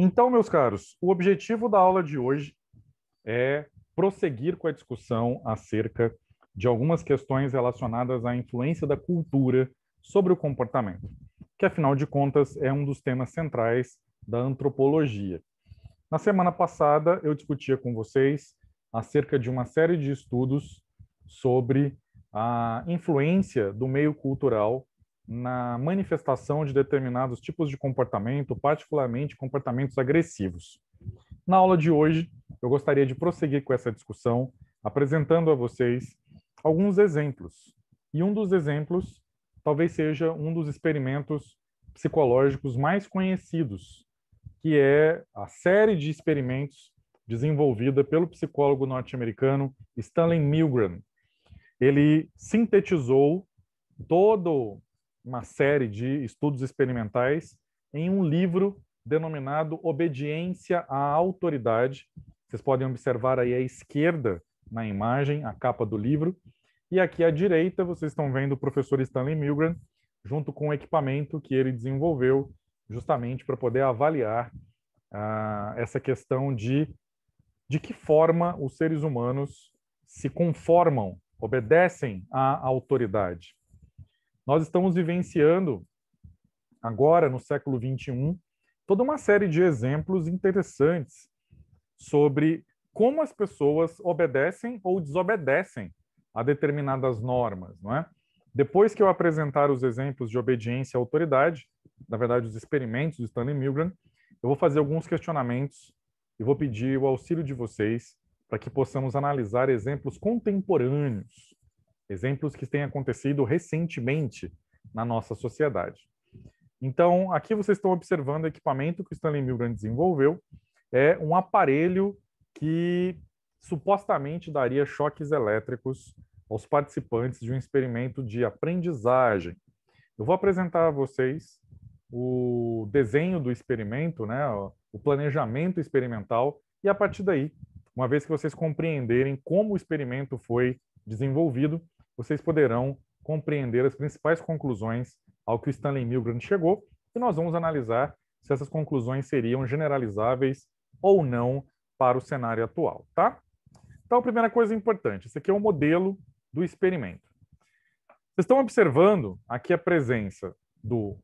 Então, meus caros, o objetivo da aula de hoje é prosseguir com a discussão acerca de algumas questões relacionadas à influência da cultura sobre o comportamento, que afinal de contas é um dos temas centrais da antropologia. Na semana passada, eu discutia com vocês acerca de uma série de estudos sobre a influência do meio cultural na manifestação de determinados tipos de comportamento, particularmente comportamentos agressivos. Na aula de hoje, eu gostaria de prosseguir com essa discussão, apresentando a vocês alguns exemplos. E um dos exemplos talvez seja um dos experimentos psicológicos mais conhecidos, que é a série de experimentos desenvolvida pelo psicólogo norte-americano Stanley Milgram. Ele sintetizou todo uma série de estudos experimentais em um livro denominado Obediência à Autoridade. Vocês podem observar aí à esquerda na imagem a capa do livro. E aqui à direita vocês estão vendo o professor Stanley Milgram junto com o equipamento que ele desenvolveu justamente para poder avaliar ah, essa questão de de que forma os seres humanos se conformam, obedecem à autoridade. Nós estamos vivenciando agora no século 21 toda uma série de exemplos interessantes sobre como as pessoas obedecem ou desobedecem a determinadas normas, não é? Depois que eu apresentar os exemplos de obediência à autoridade, na verdade os experimentos do Stanley Milgram, eu vou fazer alguns questionamentos e vou pedir o auxílio de vocês para que possamos analisar exemplos contemporâneos exemplos que têm acontecido recentemente na nossa sociedade. Então, aqui vocês estão observando o equipamento que o Stanley Milgram desenvolveu, é um aparelho que supostamente daria choques elétricos aos participantes de um experimento de aprendizagem. Eu vou apresentar a vocês o desenho do experimento, né, o planejamento experimental, e a partir daí, uma vez que vocês compreenderem como o experimento foi desenvolvido, vocês poderão compreender as principais conclusões ao que o Stanley Milgram chegou e nós vamos analisar se essas conclusões seriam generalizáveis ou não para o cenário atual, tá? Então, a primeira coisa importante, esse aqui é o modelo do experimento. Vocês estão observando aqui a presença do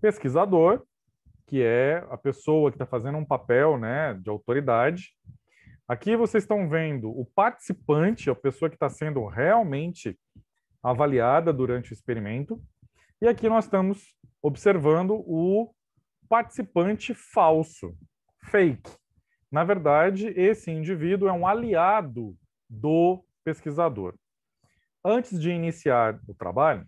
pesquisador, que é a pessoa que está fazendo um papel né, de autoridade, Aqui vocês estão vendo o participante, a pessoa que está sendo realmente avaliada durante o experimento. E aqui nós estamos observando o participante falso, fake. Na verdade, esse indivíduo é um aliado do pesquisador. Antes de iniciar o trabalho,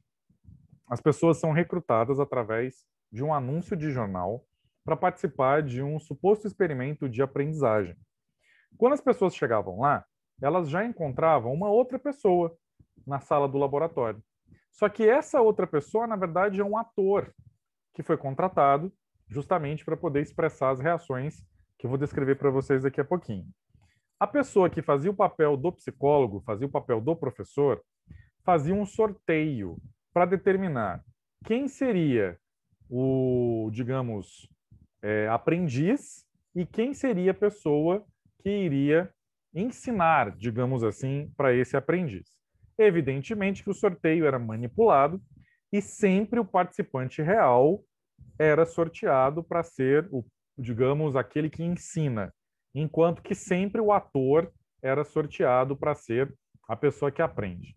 as pessoas são recrutadas através de um anúncio de jornal para participar de um suposto experimento de aprendizagem. Quando as pessoas chegavam lá, elas já encontravam uma outra pessoa na sala do laboratório. Só que essa outra pessoa, na verdade, é um ator que foi contratado justamente para poder expressar as reações que eu vou descrever para vocês daqui a pouquinho. A pessoa que fazia o papel do psicólogo, fazia o papel do professor, fazia um sorteio para determinar quem seria o, digamos, é, aprendiz e quem seria a pessoa que iria ensinar, digamos assim, para esse aprendiz. Evidentemente que o sorteio era manipulado e sempre o participante real era sorteado para ser o, digamos, aquele que ensina, enquanto que sempre o ator era sorteado para ser a pessoa que aprende.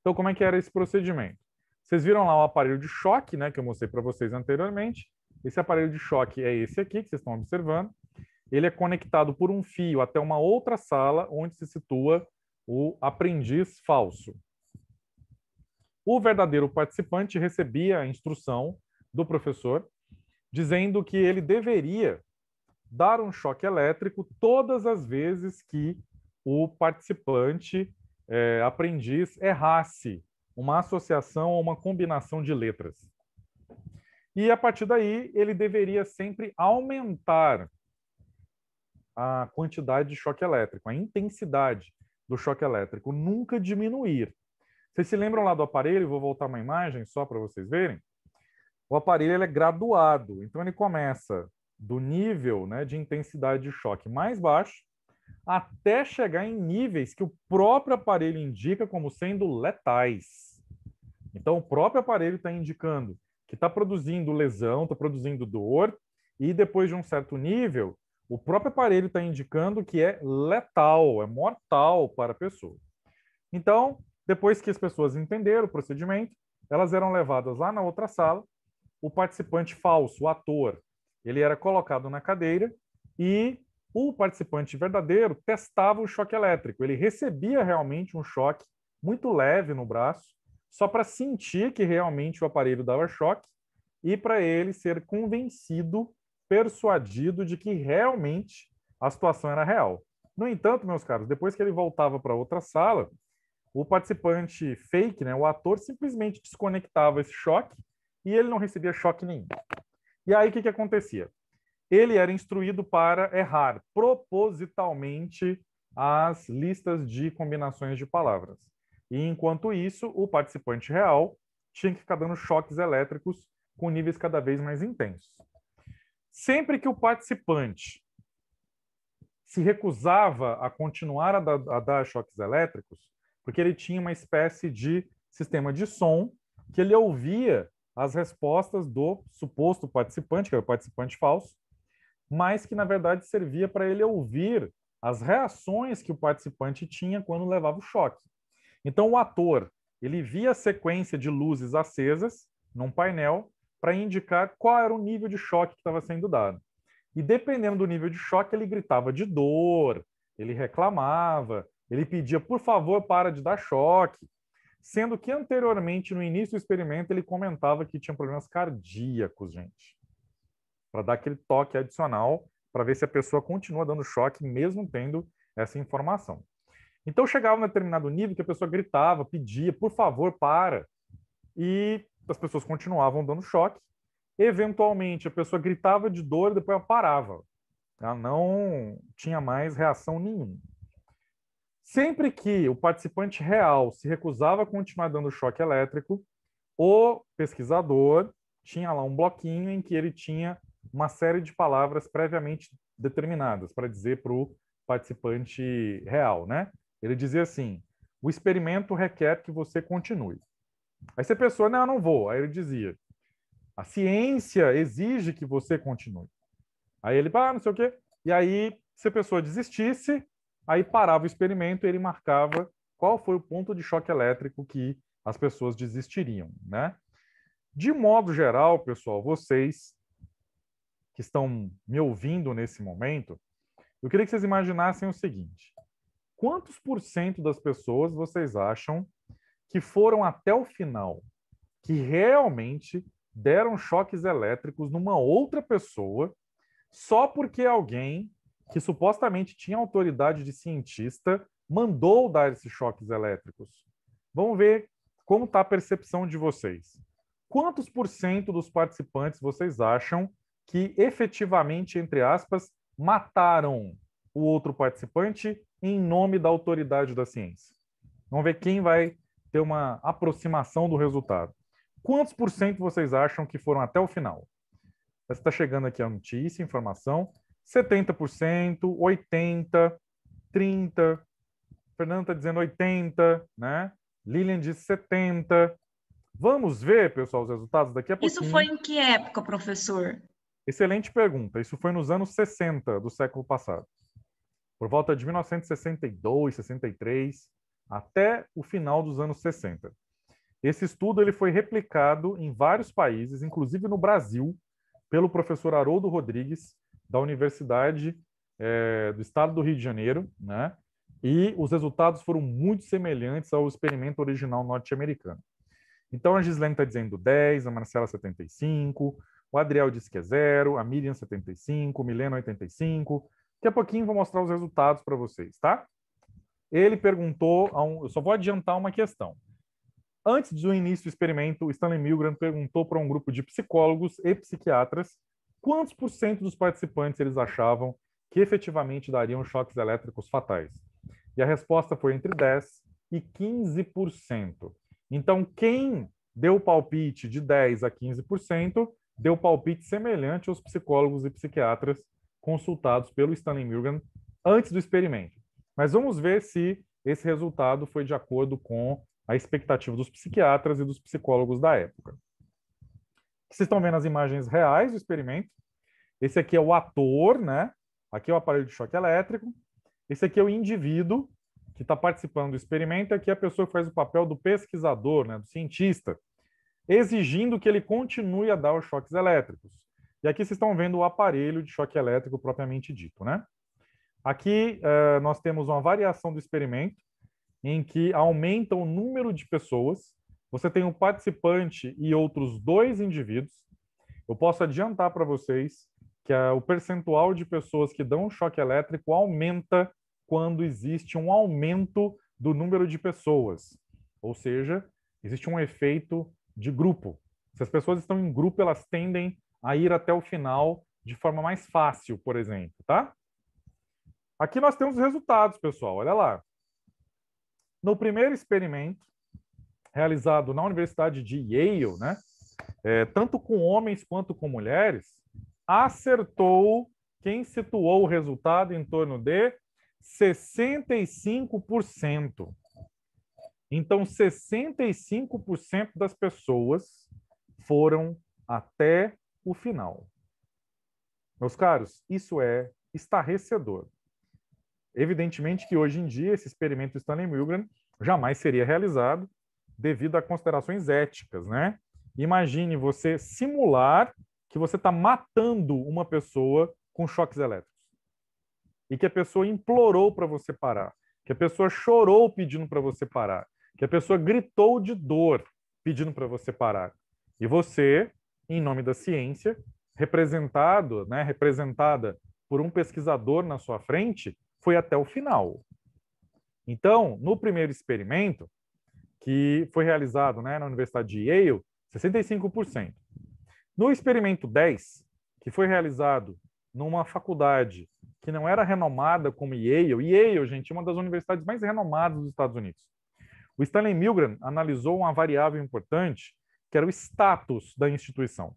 Então, como é que era esse procedimento? Vocês viram lá o aparelho de choque, né, que eu mostrei para vocês anteriormente. Esse aparelho de choque é esse aqui que vocês estão observando ele é conectado por um fio até uma outra sala onde se situa o aprendiz falso. O verdadeiro participante recebia a instrução do professor dizendo que ele deveria dar um choque elétrico todas as vezes que o participante é, aprendiz errasse uma associação ou uma combinação de letras. E a partir daí, ele deveria sempre aumentar a quantidade de choque elétrico, a intensidade do choque elétrico, nunca diminuir. Vocês se lembram lá do aparelho? Vou voltar uma imagem só para vocês verem. O aparelho é graduado, então ele começa do nível né, de intensidade de choque mais baixo até chegar em níveis que o próprio aparelho indica como sendo letais. Então, o próprio aparelho está indicando que está produzindo lesão, está produzindo dor, e depois de um certo nível, o próprio aparelho está indicando que é letal, é mortal para a pessoa. Então, depois que as pessoas entenderam o procedimento, elas eram levadas lá na outra sala. O participante falso, o ator, ele era colocado na cadeira e o participante verdadeiro testava o choque elétrico. Ele recebia realmente um choque muito leve no braço, só para sentir que realmente o aparelho dava choque e para ele ser convencido persuadido de que realmente a situação era real. No entanto, meus caros, depois que ele voltava para outra sala, o participante fake, né, o ator, simplesmente desconectava esse choque e ele não recebia choque nenhum. E aí o que, que acontecia? Ele era instruído para errar propositalmente as listas de combinações de palavras. E enquanto isso, o participante real tinha que ficar dando choques elétricos com níveis cada vez mais intensos. Sempre que o participante se recusava a continuar a, a dar choques elétricos, porque ele tinha uma espécie de sistema de som que ele ouvia as respostas do suposto participante, que era o participante falso, mas que na verdade servia para ele ouvir as reações que o participante tinha quando levava o choque. Então o ator, ele via a sequência de luzes acesas num painel para indicar qual era o nível de choque que estava sendo dado. E dependendo do nível de choque, ele gritava de dor, ele reclamava, ele pedia, por favor, para de dar choque. Sendo que anteriormente, no início do experimento, ele comentava que tinha problemas cardíacos, gente. Para dar aquele toque adicional, para ver se a pessoa continua dando choque, mesmo tendo essa informação. Então chegava um determinado nível que a pessoa gritava, pedia, por favor, para. E as pessoas continuavam dando choque. Eventualmente, a pessoa gritava de dor e depois ela parava. Ela não tinha mais reação nenhuma. Sempre que o participante real se recusava a continuar dando choque elétrico, o pesquisador tinha lá um bloquinho em que ele tinha uma série de palavras previamente determinadas para dizer para o participante real, né? Ele dizia assim: o experimento requer que você continue. Aí você pensou, pessoa, não, eu não vou. Aí ele dizia, a ciência exige que você continue. Aí ele, ah, não sei o quê. E aí, se a pessoa desistisse, aí parava o experimento e ele marcava qual foi o ponto de choque elétrico que as pessoas desistiriam, né? De modo geral, pessoal, vocês que estão me ouvindo nesse momento, eu queria que vocês imaginassem o seguinte: quantos por cento das pessoas vocês acham que foram até o final, que realmente deram choques elétricos numa outra pessoa, só porque alguém que supostamente tinha autoridade de cientista mandou dar esses choques elétricos. Vamos ver como está a percepção de vocês. Quantos por cento dos participantes vocês acham que efetivamente, entre aspas, mataram o outro participante em nome da autoridade da ciência? Vamos ver quem vai ter uma aproximação do resultado. Quantos por cento vocês acham que foram até o final? Está chegando aqui a notícia, informação. 70%, 80%, 30%. Fernando está dizendo 80%, né? Lilian diz 70%. Vamos ver, pessoal, os resultados daqui a pouco. Isso foi em que época, professor? Excelente pergunta. Isso foi nos anos 60 do século passado. Por volta de 1962, 63 até o final dos anos 60. Esse estudo ele foi replicado em vários países, inclusive no Brasil, pelo professor Haroldo Rodrigues, da Universidade é, do Estado do Rio de Janeiro, né? e os resultados foram muito semelhantes ao experimento original norte-americano. Então a Gislene está dizendo 10, a Marcela 75, o Adriel diz que é 0, a Miriam 75, Milena 85. Daqui a pouquinho vou mostrar os resultados para vocês, tá? Ele perguntou, um, eu só vou adiantar uma questão. Antes do início do experimento, Stanley Milgram perguntou para um grupo de psicólogos e psiquiatras quantos por cento dos participantes eles achavam que efetivamente dariam choques elétricos fatais. E a resposta foi entre 10 e 15%. Então, quem deu palpite de 10 a 15%, deu palpite semelhante aos psicólogos e psiquiatras consultados pelo Stanley Milgram antes do experimento. Mas vamos ver se esse resultado foi de acordo com a expectativa dos psiquiatras e dos psicólogos da época. Vocês estão vendo as imagens reais do experimento. Esse aqui é o ator, né? Aqui é o aparelho de choque elétrico. Esse aqui é o indivíduo que está participando do experimento. Aqui é a pessoa que faz o papel do pesquisador, né? Do cientista, exigindo que ele continue a dar os choques elétricos. E aqui vocês estão vendo o aparelho de choque elétrico propriamente dito, né? Aqui uh, nós temos uma variação do experimento em que aumenta o número de pessoas. Você tem um participante e outros dois indivíduos. Eu posso adiantar para vocês que eh, o percentual de pessoas que dão um choque elétrico aumenta quando existe um aumento do número de pessoas. Ou seja, existe um efeito de grupo. Se as pessoas estão em grupo, elas tendem a ir até o final de forma mais fácil, por exemplo, tá? Aqui nós temos os resultados, pessoal. Olha lá. No primeiro experimento, realizado na Universidade de Yale, né, é, tanto com homens quanto com mulheres, acertou quem situou o resultado em torno de 65%. Então, 65% das pessoas foram até o final. Meus caros, isso é estarrecedor. Evidentemente que hoje em dia esse experimento Stanley Milgram jamais seria realizado devido a considerações éticas, né? Imagine você simular que você está matando uma pessoa com choques elétricos e que a pessoa implorou para você parar, que a pessoa chorou pedindo para você parar, que a pessoa gritou de dor pedindo para você parar. E você, em nome da ciência, representado, né, representada por um pesquisador na sua frente, foi até o final. Então, no primeiro experimento, que foi realizado né, na Universidade de Yale, 65%. No experimento 10, que foi realizado numa faculdade que não era renomada como Yale, Yale, gente, é uma das universidades mais renomadas dos Estados Unidos. O Stanley Milgram analisou uma variável importante, que era o status da instituição.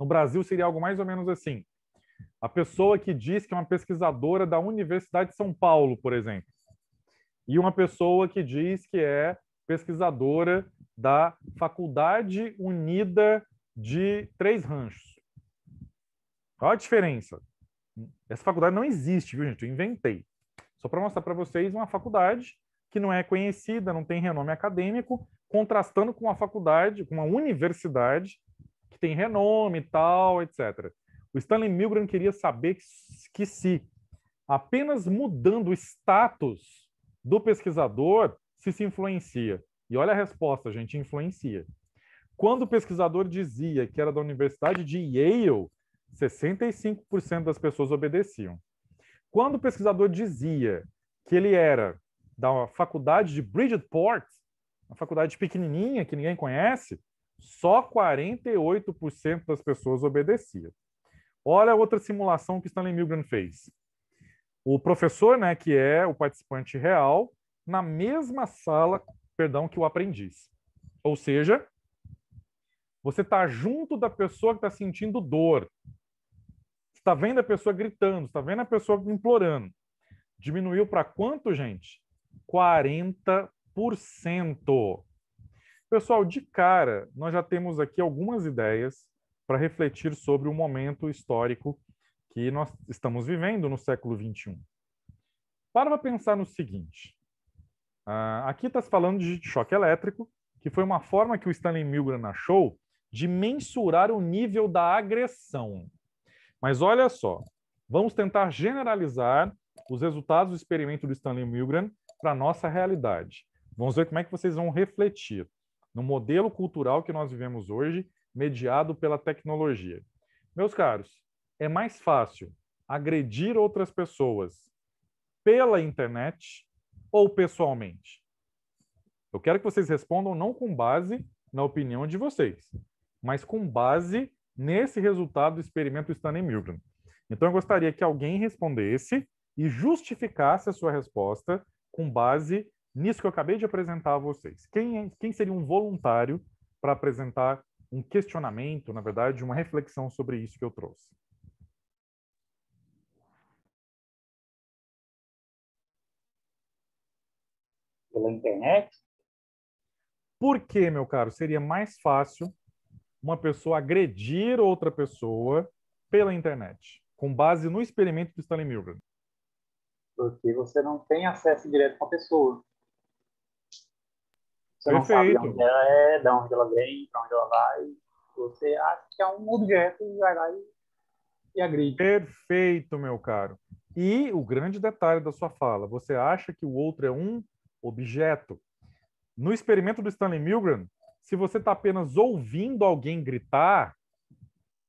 No Brasil seria algo mais ou menos assim: a pessoa que diz que é uma pesquisadora da Universidade de São Paulo, por exemplo, e uma pessoa que diz que é pesquisadora da Faculdade Unida de Três Ranchos. Qual a diferença? Essa faculdade não existe, viu, gente? Eu inventei. Só para mostrar para vocês uma faculdade que não é conhecida, não tem renome acadêmico, contrastando com uma faculdade, com uma universidade que tem renome e tal, etc. O Stanley Milgram queria saber que se apenas mudando o status do pesquisador se se influencia. E olha a resposta, gente, influencia. Quando o pesquisador dizia que era da Universidade de Yale, 65% das pessoas obedeciam. Quando o pesquisador dizia que ele era da faculdade de Bridgeport, uma faculdade pequenininha que ninguém conhece, só 48% das pessoas obedeciam. Olha a outra simulação que Stanley Milgram fez. O professor, né, que é o participante real, na mesma sala, perdão, que o aprendiz. Ou seja, você está junto da pessoa que está sentindo dor. Está vendo a pessoa gritando, está vendo a pessoa implorando. Diminuiu para quanto, gente? 40%. Pessoal, de cara, nós já temos aqui algumas ideias para refletir sobre o momento histórico que nós estamos vivendo no século XXI. Para pensar no seguinte: uh, aqui está se falando de choque elétrico, que foi uma forma que o Stanley Milgram achou de mensurar o nível da agressão. Mas olha só, vamos tentar generalizar os resultados do experimento do Stanley Milgram para a nossa realidade. Vamos ver como é que vocês vão refletir no modelo cultural que nós vivemos hoje mediado pela tecnologia. Meus caros, é mais fácil agredir outras pessoas pela internet ou pessoalmente? Eu quero que vocês respondam não com base na opinião de vocês, mas com base nesse resultado do experimento Stanley Milgram. Então eu gostaria que alguém respondesse e justificasse a sua resposta com base nisso que eu acabei de apresentar a vocês. Quem, é, quem seria um voluntário para apresentar um questionamento, na verdade, uma reflexão sobre isso que eu trouxe. Pela internet? Porque, meu caro, seria mais fácil uma pessoa agredir outra pessoa pela internet, com base no experimento do Stanley Milgram? Porque você não tem acesso direto com a pessoa. Você Perfeito. onde ela é, de onde ela vem, para onde ela vai. Você acha que é um objeto e vai lá e, e agride. Perfeito, meu caro. E o grande detalhe da sua fala, você acha que o outro é um objeto. No experimento do Stanley Milgram, se você está apenas ouvindo alguém gritar,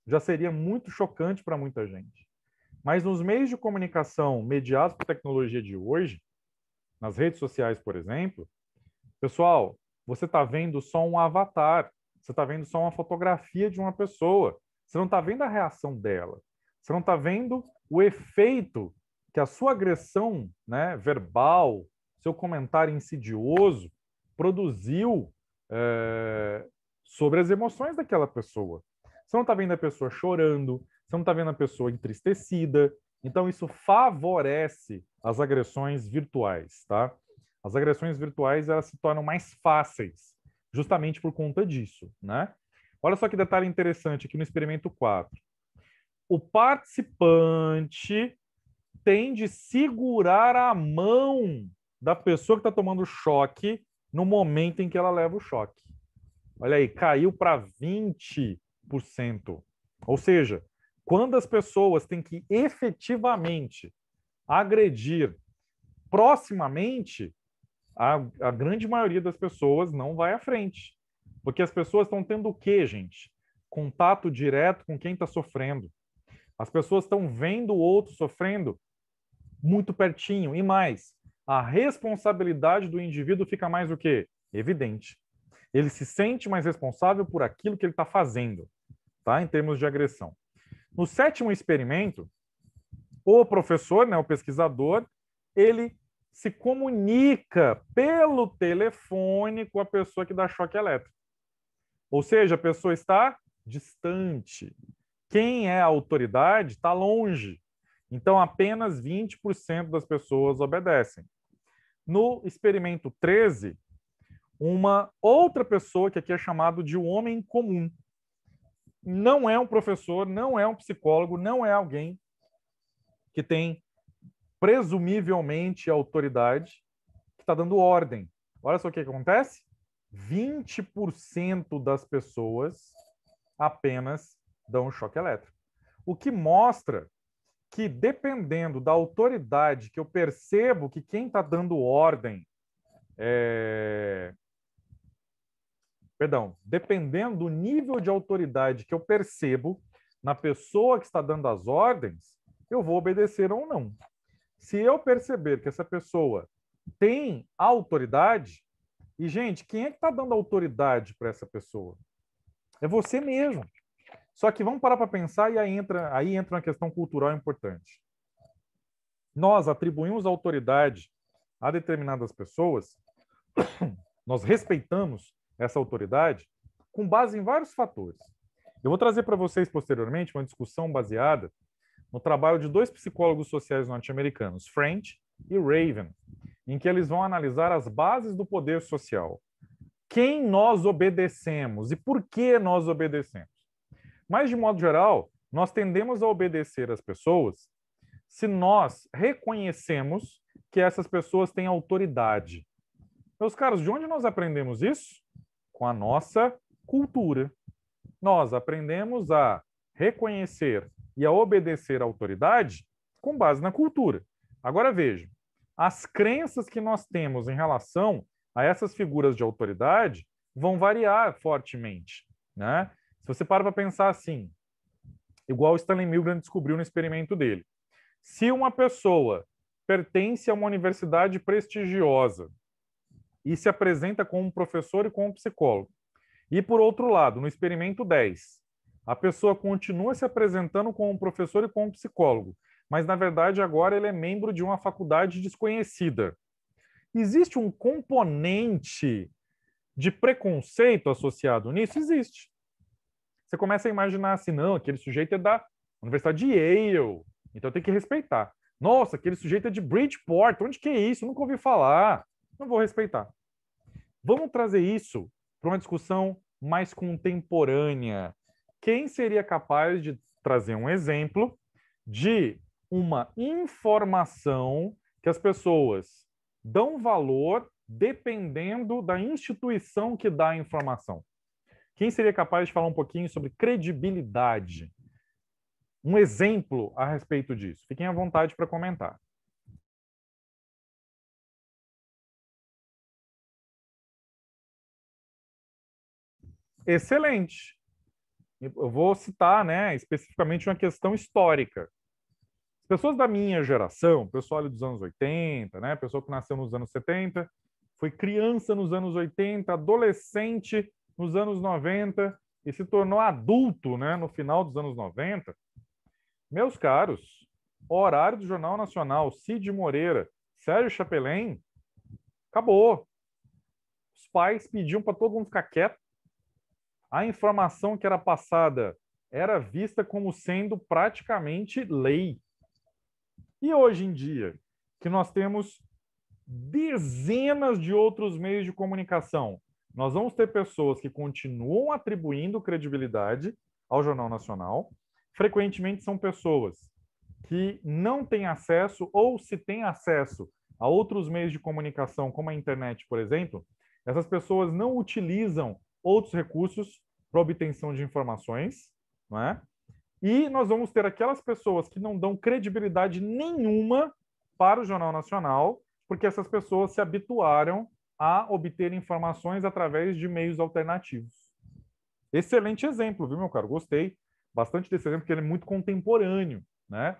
já seria muito chocante para muita gente. Mas nos meios de comunicação mediados por tecnologia de hoje, nas redes sociais, por exemplo, pessoal, você está vendo só um avatar, você está vendo só uma fotografia de uma pessoa. Você não está vendo a reação dela. Você não está vendo o efeito que a sua agressão né, verbal, seu comentário insidioso, produziu é, sobre as emoções daquela pessoa. Você não está vendo a pessoa chorando, você não está vendo a pessoa entristecida. Então, isso favorece as agressões virtuais, tá? As agressões virtuais elas se tornam mais fáceis, justamente por conta disso, né? Olha só que detalhe interessante aqui no experimento 4. O participante tem de segurar a mão da pessoa que está tomando choque no momento em que ela leva o choque. Olha aí, caiu para 20%. Ou seja, quando as pessoas têm que efetivamente agredir proximamente, a, a grande maioria das pessoas não vai à frente. Porque as pessoas estão tendo o quê, gente? Contato direto com quem está sofrendo. As pessoas estão vendo o outro sofrendo muito pertinho. E mais, a responsabilidade do indivíduo fica mais o quê? Evidente. Ele se sente mais responsável por aquilo que ele está fazendo, tá? Em termos de agressão. No sétimo experimento, o professor, né, o pesquisador, ele se comunica pelo telefone com a pessoa que dá choque elétrico. Ou seja, a pessoa está distante. Quem é a autoridade está longe. Então, apenas 20% das pessoas obedecem. No experimento 13, uma outra pessoa, que aqui é chamado de um homem comum, não é um professor, não é um psicólogo, não é alguém que tem presumivelmente a autoridade, que está dando ordem. Olha só o que acontece: 20% das pessoas apenas dão um choque elétrico. O que mostra que, dependendo da autoridade, que eu percebo que quem está dando ordem é... Perdão, dependendo do nível de autoridade que eu percebo na pessoa que está dando as ordens, eu vou obedecer ou não. Se eu perceber que essa pessoa tem autoridade, e gente, quem é que está dando autoridade para essa pessoa? É você mesmo. Só que vamos parar para pensar e aí entra, aí entra uma questão cultural importante. Nós atribuímos autoridade a determinadas pessoas, nós respeitamos essa autoridade com base em vários fatores. Eu vou trazer para vocês posteriormente uma discussão baseada no trabalho de dois psicólogos sociais norte-americanos, French e Raven, em que eles vão analisar as bases do poder social. Quem nós obedecemos e por que nós obedecemos. Mas, de modo geral, nós tendemos a obedecer às pessoas se nós reconhecemos que essas pessoas têm autoridade. Meus caros, de onde nós aprendemos isso? Com a nossa cultura. Nós aprendemos a reconhecer e a obedecer à autoridade com base na cultura. Agora veja, as crenças que nós temos em relação a essas figuras de autoridade vão variar fortemente, né? Se você para para pensar assim, igual Stanley Milgram descobriu no experimento dele, se uma pessoa pertence a uma universidade prestigiosa e se apresenta como um professor e como um psicólogo, e por outro lado, no experimento 10, a pessoa continua se apresentando como um professor e como um psicólogo, mas na verdade agora ele é membro de uma faculdade desconhecida. Existe um componente de preconceito associado nisso? Existe. Você começa a imaginar assim, não, aquele sujeito é da Universidade de Yale, então tem que respeitar. Nossa, aquele sujeito é de Bridgeport, onde que é isso? nunca ouvi falar. Não vou respeitar. Vamos trazer isso para uma discussão mais contemporânea, quem seria capaz de trazer um exemplo de uma informação que as pessoas dão valor dependendo da instituição que dá a informação. Quem seria capaz de falar um pouquinho sobre credibilidade? Um exemplo a respeito disso. Fiquem à vontade para comentar. Excelente. Eu vou citar, né, especificamente uma questão histórica. As pessoas da minha geração, pessoal dos anos 80, né, pessoa que nasceu nos anos 70, foi criança nos anos 80, adolescente nos anos 90 e se tornou adulto, né, no final dos anos 90. Meus caros, horário do Jornal Nacional, Cid Moreira, Sérgio Chapelin, acabou. Os pais pediam para todo mundo ficar quieto, a informação que era passada era vista como sendo praticamente lei. E hoje em dia, que nós temos dezenas de outros meios de comunicação, nós vamos ter pessoas que continuam atribuindo credibilidade ao Jornal Nacional. Frequentemente são pessoas que não têm acesso ou se têm acesso a outros meios de comunicação, como a internet, por exemplo, essas pessoas não utilizam outros recursos para obtenção de informações, não é? E nós vamos ter aquelas pessoas que não dão credibilidade nenhuma para o Jornal Nacional, porque essas pessoas se habituaram a obter informações através de meios alternativos. Excelente exemplo, viu, meu caro? Gostei bastante desse exemplo, porque ele é muito contemporâneo, né?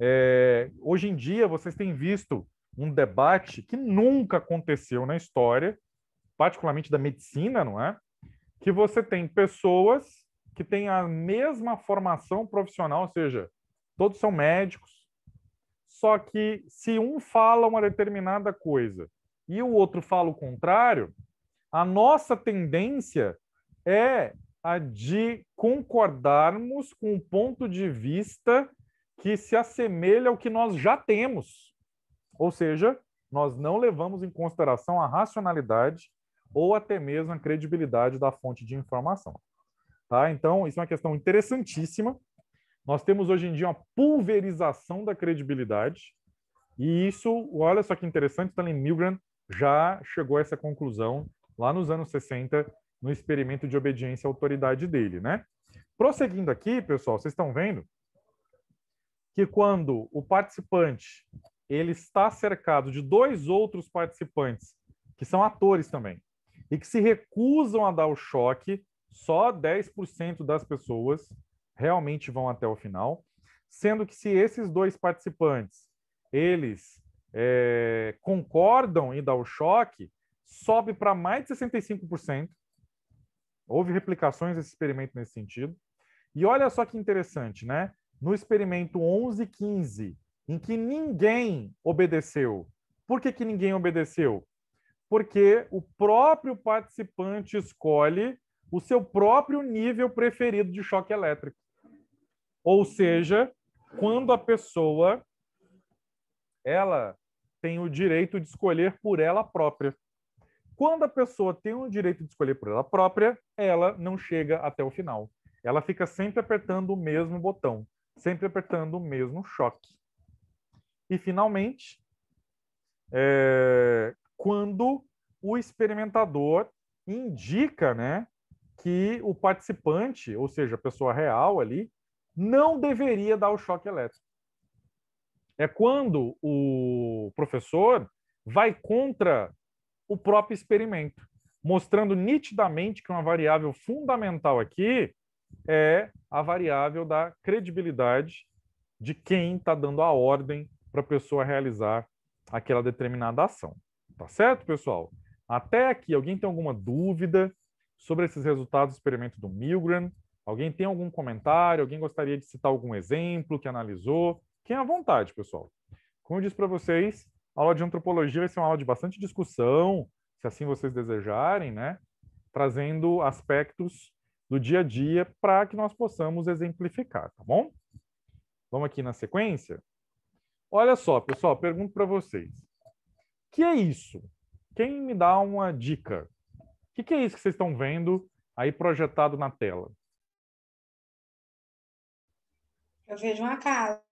É, hoje em dia, vocês têm visto um debate que nunca aconteceu na história, particularmente da medicina, não é? que você tem pessoas que têm a mesma formação profissional, ou seja, todos são médicos, só que se um fala uma determinada coisa e o outro fala o contrário, a nossa tendência é a de concordarmos com um ponto de vista que se assemelha ao que nós já temos. Ou seja, nós não levamos em consideração a racionalidade ou até mesmo a credibilidade da fonte de informação. Tá? Então, isso é uma questão interessantíssima. Nós temos hoje em dia uma pulverização da credibilidade, e isso, olha só que interessante, Stanley Milgram já chegou a essa conclusão lá nos anos 60, no experimento de obediência à autoridade dele, né? Prosseguindo aqui, pessoal, vocês estão vendo que quando o participante ele está cercado de dois outros participantes que são atores também, e que se recusam a dar o choque, só 10% das pessoas realmente vão até o final, sendo que se esses dois participantes, eles é, concordam em dar o choque, sobe para mais de 65%. Houve replicações desse experimento nesse sentido. E olha só que interessante, né? No experimento 1115, em que ninguém obedeceu. Por que, que ninguém obedeceu? porque o próprio participante escolhe o seu próprio nível preferido de choque elétrico. Ou seja, quando a pessoa ela tem o direito de escolher por ela própria. Quando a pessoa tem o direito de escolher por ela própria, ela não chega até o final. Ela fica sempre apertando o mesmo botão, sempre apertando o mesmo choque. E finalmente, é, quando o experimentador indica né, que o participante, ou seja, a pessoa real ali, não deveria dar o choque elétrico. É quando o professor vai contra o próprio experimento, mostrando nitidamente que uma variável fundamental aqui é a variável da credibilidade de quem está dando a ordem para a pessoa realizar aquela determinada ação. Tá certo, pessoal? Até aqui, alguém tem alguma dúvida sobre esses resultados do experimento do Milgram? Alguém tem algum comentário? Alguém gostaria de citar algum exemplo que analisou? Quem é à vontade, pessoal. Como eu disse para vocês, a aula de antropologia vai ser uma aula de bastante discussão, se assim vocês desejarem, né? Trazendo aspectos do dia a dia para que nós possamos exemplificar, tá bom? Vamos aqui na sequência? Olha só, pessoal, pergunto para vocês que é isso? Quem me dá uma dica? O que, que é isso que vocês estão vendo aí projetado na tela? Eu vejo uma casa.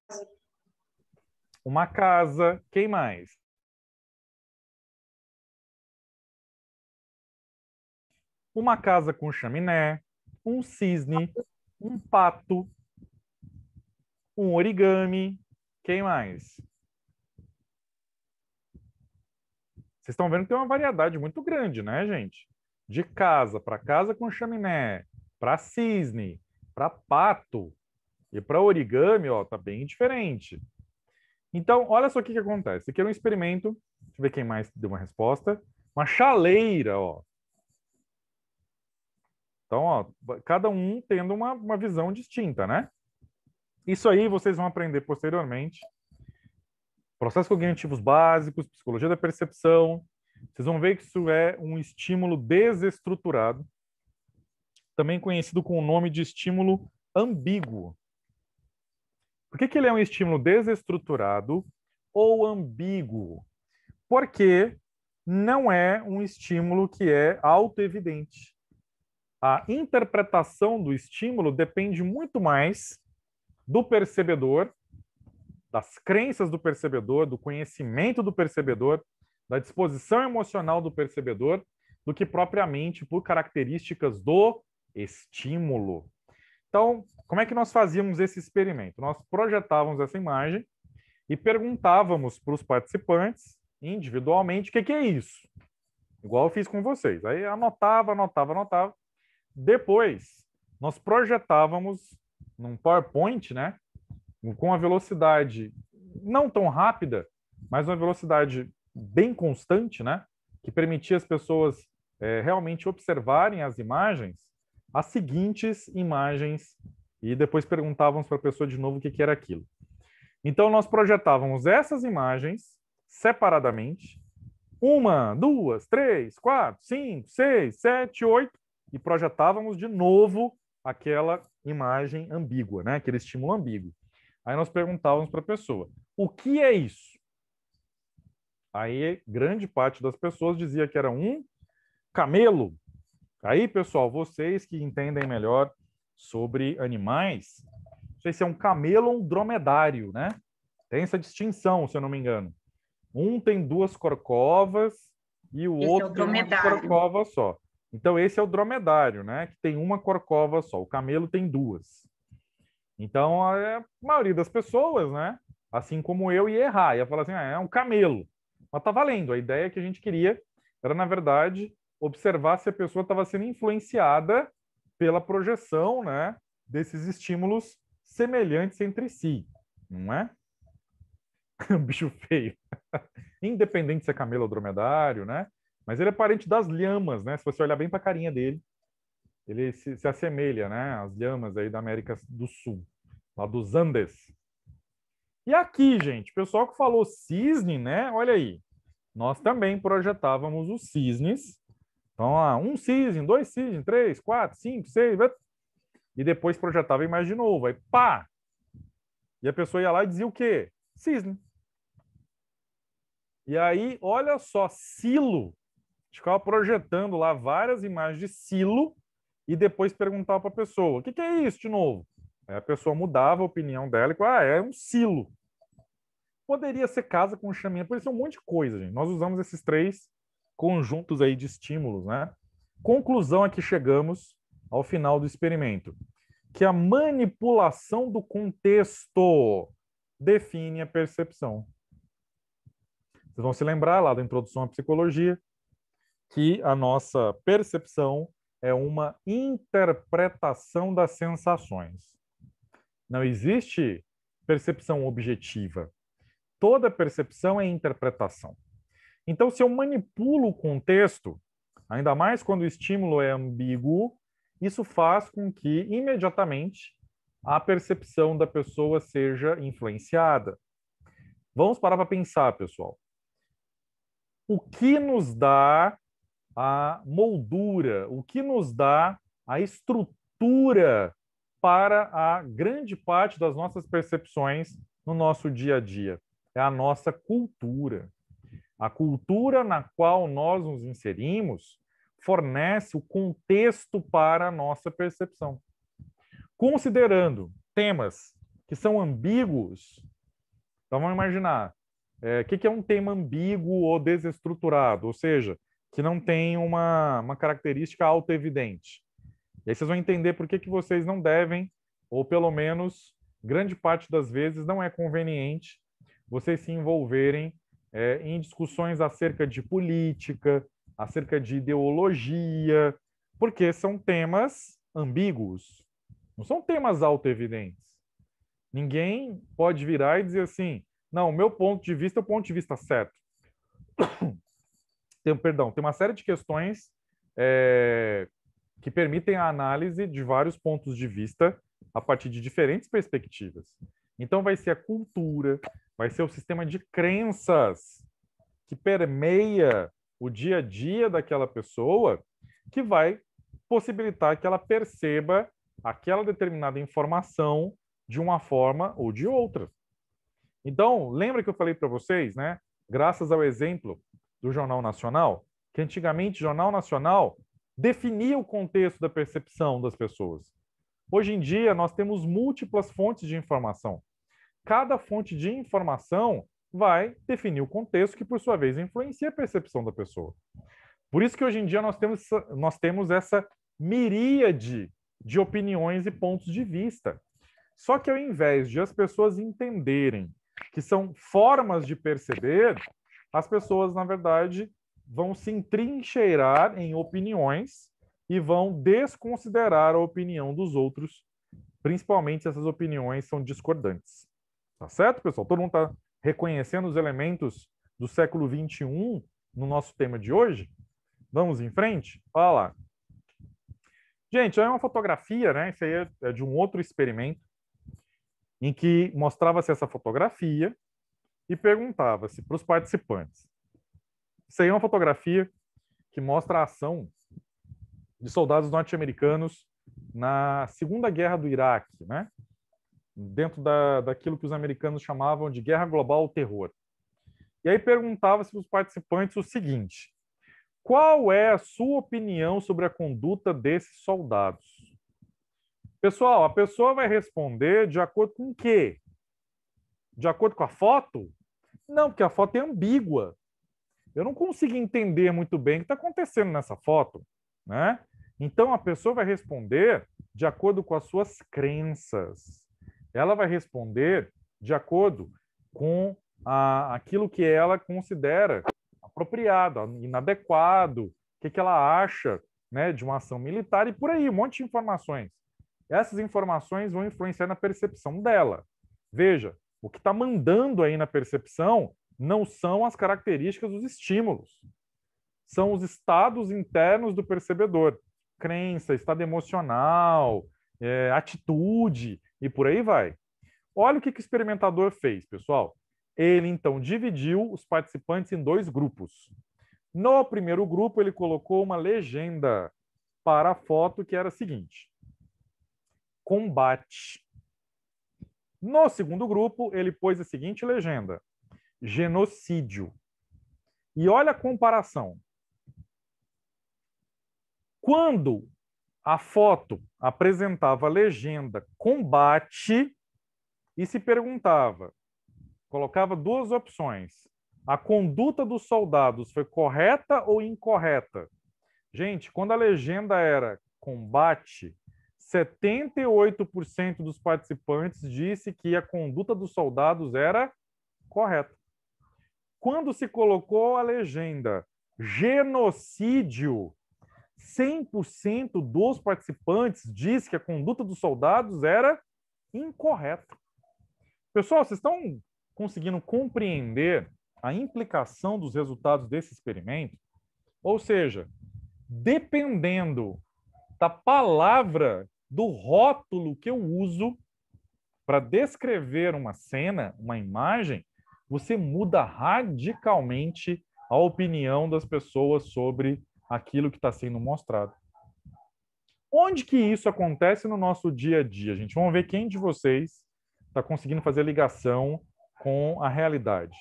Uma casa. Quem mais? Uma casa com chaminé, um cisne, um pato, um origami. Quem mais? Vocês estão vendo que tem uma variedade muito grande, né, gente? De casa para casa com chaminé, para cisne, para pato e para origami, ó, tá bem diferente. Então, olha só o que, que acontece. Aqui é um experimento. Deixa eu ver quem mais deu uma resposta. Uma chaleira, ó. Então, ó, cada um tendo uma, uma visão distinta, né? Isso aí vocês vão aprender posteriormente processos cognitivos básicos, psicologia da percepção. Vocês vão ver que isso é um estímulo desestruturado, também conhecido com o nome de estímulo ambíguo. Por que, que ele é um estímulo desestruturado ou ambíguo? Porque não é um estímulo que é autoevidente. A interpretação do estímulo depende muito mais do percebedor das crenças do percebedor, do conhecimento do percebedor, da disposição emocional do percebedor, do que propriamente por características do estímulo. Então, como é que nós fazíamos esse experimento? Nós projetávamos essa imagem e perguntávamos para os participantes individualmente o que, que é isso. Igual eu fiz com vocês. Aí anotava, anotava, anotava. Depois, nós projetávamos num PowerPoint, né? com uma velocidade não tão rápida, mas uma velocidade bem constante, né? Que permitia as pessoas é, realmente observarem as imagens, as seguintes imagens, e depois perguntávamos para a pessoa de novo o que, que era aquilo. Então, nós projetávamos essas imagens separadamente, uma, duas, três, quatro, cinco, seis, sete, oito, e projetávamos de novo aquela imagem ambígua, né? aquele estímulo ambíguo. Aí nós perguntávamos para a pessoa: o que é isso? Aí grande parte das pessoas dizia que era um camelo. Aí, pessoal, vocês que entendem melhor sobre animais, não sei se é um camelo ou um dromedário, né? Tem essa distinção, se eu não me engano. Um tem duas corcovas e o esse é outro é o tem uma corcova só. Então, esse é o dromedário, né? Que tem uma corcova só. O camelo tem duas. Então, é, a maioria das pessoas, né, assim como eu, ia errar, ia falar assim, ah, é um camelo. Mas tá valendo. A ideia que a gente queria era, na verdade, observar se a pessoa estava sendo influenciada pela projeção, né, desses estímulos semelhantes entre si, não é? Bicho feio. Independente se é camelo ou dromedário, né? Mas ele é parente das lhamas, né? Se você olhar bem para a carinha dele, ele se, se, assemelha, né? Às lhamas aí da América do Sul lá dos Andes. E aqui, gente, pessoal que falou cisne, né? Olha aí, nós também projetávamos os cisnes. Então, lá, um cisne, dois cisnes, três, quatro, cinco, seis, e depois projetava a imagem de novo. Aí, pá! E a pessoa ia lá e dizia o quê? Cisne. E aí, olha só, silo. A gente ficava projetando lá várias imagens de silo e depois perguntava para a pessoa: o que, que é isso de novo? A pessoa mudava a opinião dela e ah, é um silo. Poderia ser casa com chaminha, poderia ser um monte de coisa, gente. Nós usamos esses três conjuntos aí de estímulos, né? Conclusão a que chegamos ao final do experimento, que a manipulação do contexto define a percepção. Vocês vão se lembrar lá da introdução à psicologia que a nossa percepção é uma interpretação das sensações. Não existe percepção objetiva. Toda percepção é interpretação. Então, se eu manipulo o contexto, ainda mais quando o estímulo é ambíguo, isso faz com que imediatamente a percepção da pessoa seja influenciada. Vamos parar para pensar, pessoal. O que nos dá a moldura, o que nos dá a estrutura para a grande parte das nossas percepções no nosso dia a dia. É a nossa cultura. A cultura na qual nós nos inserimos fornece o contexto para a nossa percepção. Considerando temas que são ambíguos, então vamos imaginar, é, o é, que, que é um tema ambíguo ou desestruturado, ou seja, que não tem uma, uma característica autoevidente? E aí vocês vão entender por que, que vocês não devem, ou pelo menos grande parte das vezes não é conveniente, vocês se envolverem é, em discussões acerca de política, acerca de ideologia, porque são temas ambíguos, não são temas autoevidentes. Ninguém pode virar e dizer assim, não, o meu ponto de vista é o ponto de vista certo. Tem, perdão, tem uma série de questões é, que permitem a análise de vários pontos de vista a partir de diferentes perspectivas. Então, vai ser a cultura, vai ser o sistema de crenças que permeia o dia a dia daquela pessoa que vai possibilitar que ela perceba aquela determinada informação de uma forma ou de outra. Então, lembra que eu falei para vocês, né? Graças ao exemplo do Jornal Nacional, que antigamente Jornal Nacional definia o contexto da percepção das pessoas. Hoje em dia, nós temos múltiplas fontes de informação. Cada fonte de informação vai definir o contexto que, por sua vez, influencia a percepção da pessoa. Por isso que hoje em dia nós temos, nós temos essa miríade de opiniões e pontos de vista. Só que ao invés de as pessoas entenderem que são formas de perceber, as pessoas, na verdade, vão se entrincheirar em opiniões e vão desconsiderar a opinião dos outros, principalmente se essas opiniões são discordantes. Tá certo, pessoal? Todo mundo está reconhecendo os elementos do século XXI no nosso tema de hoje? Vamos em frente? Olha lá. Gente, é uma fotografia, né? Isso aí é, é de um outro experimento, em que mostrava-se essa fotografia e perguntava-se para os participantes: isso aí é uma fotografia que mostra a ação de soldados norte-americanos na Segunda Guerra do Iraque, né? dentro da, daquilo que os americanos chamavam de guerra global ao terror. E aí perguntava-se para os participantes o seguinte: qual é a sua opinião sobre a conduta desses soldados? Pessoal, a pessoa vai responder de acordo com o quê? De acordo com a foto? Não, porque a foto é ambígua eu não consigo entender muito bem o que está acontecendo nessa foto, né? Então a pessoa vai responder de acordo com as suas crenças. Ela vai responder de acordo com a, aquilo que ela considera apropriado, inadequado, o que, que ela acha né, de uma ação militar e por aí, um monte de informações. Essas informações vão influenciar na percepção dela. Veja, o que está mandando aí na percepção não são as características dos estímulos. São os estados internos do percebedor. Crença, estado emocional, é, atitude e por aí vai. Olha o que, que o experimentador fez, pessoal. Ele então dividiu os participantes em dois grupos. No primeiro grupo, ele colocou uma legenda para a foto que era a seguinte: combate. No segundo grupo, ele pôs a seguinte legenda: genocídio. E olha a comparação. Quando a foto apresentava a legenda combate e se perguntava, colocava duas opções: a conduta dos soldados foi correta ou incorreta? Gente, quando a legenda era combate, 78% dos participantes disse que a conduta dos soldados era correta quando se colocou a legenda genocídio, 100% dos participantes diz que a conduta dos soldados era incorreta. Pessoal, vocês estão conseguindo compreender a implicação dos resultados desse experimento? Ou seja, dependendo da palavra, do rótulo que eu uso para descrever uma cena, uma imagem, você muda radicalmente a opinião das pessoas sobre aquilo que está sendo mostrado. Onde que isso acontece no nosso dia a dia, gente? Vamos ver quem de vocês está conseguindo fazer ligação com a realidade.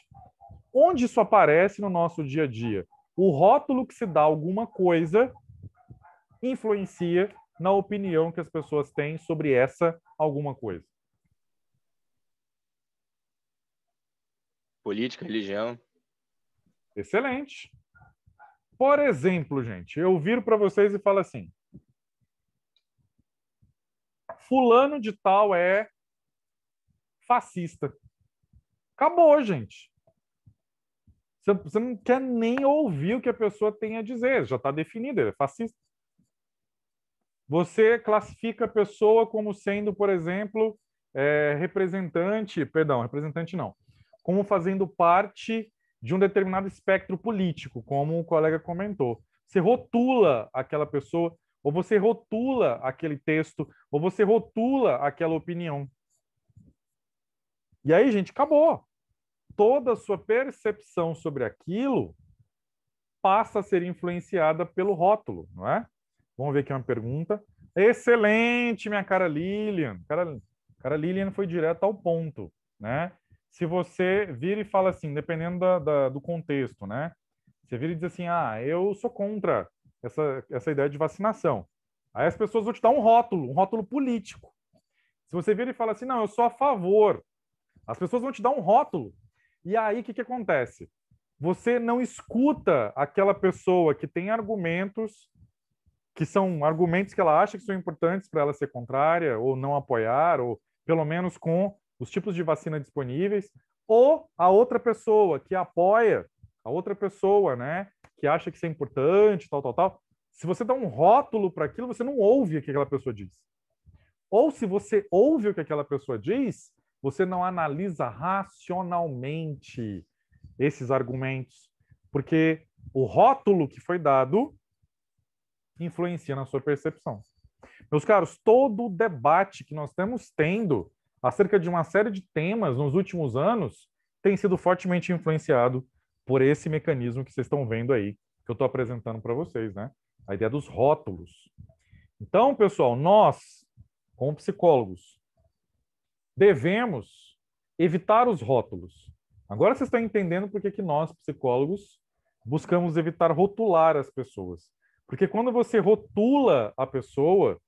Onde isso aparece no nosso dia a dia? O rótulo que se dá alguma coisa influencia na opinião que as pessoas têm sobre essa alguma coisa. Política, religião. Excelente. Por exemplo, gente, eu viro para vocês e falo assim: Fulano de Tal é fascista. Acabou, gente. Você não quer nem ouvir o que a pessoa tem a dizer, já está definido, ele é fascista. Você classifica a pessoa como sendo, por exemplo, é, representante, perdão, representante não, como fazendo parte de um determinado espectro político, como o colega comentou. Você rotula aquela pessoa, ou você rotula aquele texto, ou você rotula aquela opinião. E aí, gente, acabou. Toda a sua percepção sobre aquilo passa a ser influenciada pelo rótulo, não é? Vamos ver aqui uma pergunta. Excelente, minha cara Lilian. Cara, cara Lilian foi direto ao ponto, né? se você vira e fala assim, dependendo da, da, do contexto, né? Você vira e diz assim, ah, eu sou contra essa, essa ideia de vacinação. Aí as pessoas vão te dar um rótulo, um rótulo político. Se você vira e fala assim, não, eu sou a favor, as pessoas vão te dar um rótulo. E aí o que, que acontece? Você não escuta aquela pessoa que tem argumentos, que são argumentos que ela acha que são importantes para ela ser contrária, ou não apoiar, ou pelo menos com os tipos de vacina disponíveis, ou a outra pessoa que apoia, a outra pessoa, né, que acha que isso é importante, tal, tal, tal. Se você dá um rótulo para aquilo, você não ouve o que aquela pessoa diz. Ou se você ouve o que aquela pessoa diz, você não analisa racionalmente esses argumentos, porque o rótulo que foi dado influencia na sua percepção. Meus caros, todo o debate que nós estamos tendo acerca de uma série de temas nos últimos anos tem sido fortemente influenciado por esse mecanismo que vocês estão vendo aí, que eu estou apresentando para vocês, né? A ideia dos rótulos. Então, pessoal, nós, como psicólogos, devemos evitar os rótulos. Agora vocês estão entendendo por que nós, psicólogos, buscamos evitar rotular as pessoas. Porque quando você rotula a pessoa,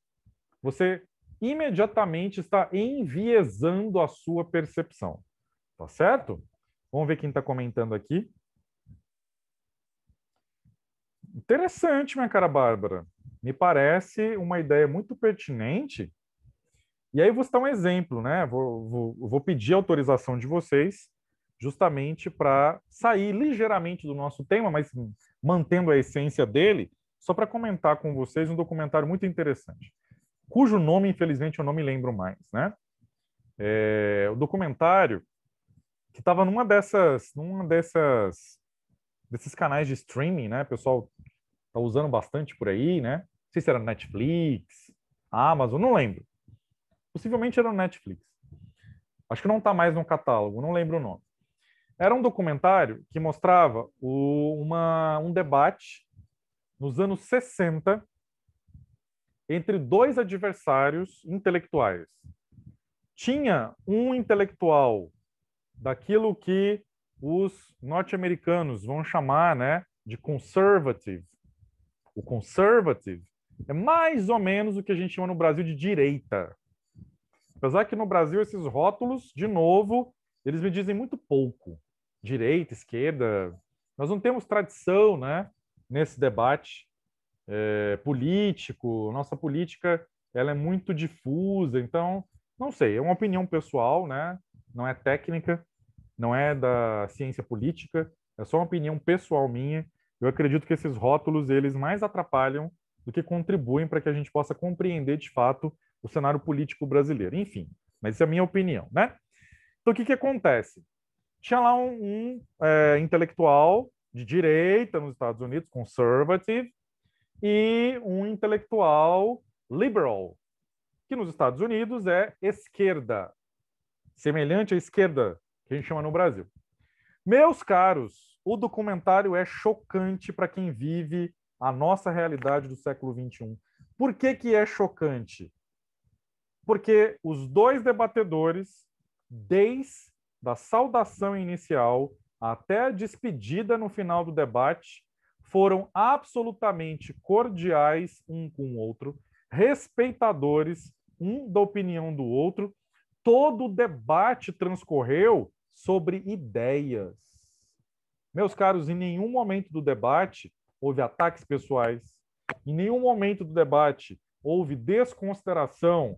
você imediatamente está enviesando a sua percepção. Tá certo? Vamos ver quem está comentando aqui. Interessante, minha cara Bárbara. Me parece uma ideia muito pertinente. E aí vou dar um exemplo, né? Vou, vou, vou pedir autorização de vocês justamente para sair ligeiramente do nosso tema, mas mantendo a essência dele, só para comentar com vocês um documentário muito interessante cujo nome, infelizmente, eu não me lembro mais, né? É, o documentário que estava numa dessas, numa dessas, desses canais de streaming, né? O pessoal tá usando bastante por aí, né? Não sei se era Netflix, Amazon, não lembro. Possivelmente era Netflix. Acho que não está mais no catálogo, não lembro o nome. Era um documentário que mostrava o, uma, um debate nos anos 60 entre dois adversários intelectuais. Tinha um intelectual daquilo que os norte-americanos vão chamar né, de conservative. O conservative é mais ou menos o que a gente chama no Brasil de direita. Apesar que no Brasil esses rótulos, de novo, eles me dizem muito pouco. Direita, esquerda, nós não temos tradição né, nesse debate é, político, nossa política ela é muito difusa, então, não sei, é uma opinião pessoal, né? não é técnica, não é da ciência política, é só uma opinião pessoal minha. Eu acredito que esses rótulos, eles mais atrapalham do que contribuem para que a gente possa compreender, de fato, o cenário político brasileiro. Enfim, mas isso é a minha opinião, né? Então, o que, que acontece? Tinha lá um, um é, intelectual de direita nos Estados Unidos, conservative, e um intelectual liberal, que nos Estados Unidos é esquerda, semelhante à esquerda que a gente chama no Brasil. Meus caros, o documentário é chocante para quem vive a nossa realidade do século XXI. Por que, que é chocante? Porque os dois debatedores, desde a saudação inicial até a despedida no final do debate, foram absolutamente cordiais um com o outro, respeitadores um da opinião do outro. Todo o debate transcorreu sobre ideias. Meus caros, em nenhum momento do debate houve ataques pessoais, em nenhum momento do debate houve desconsideração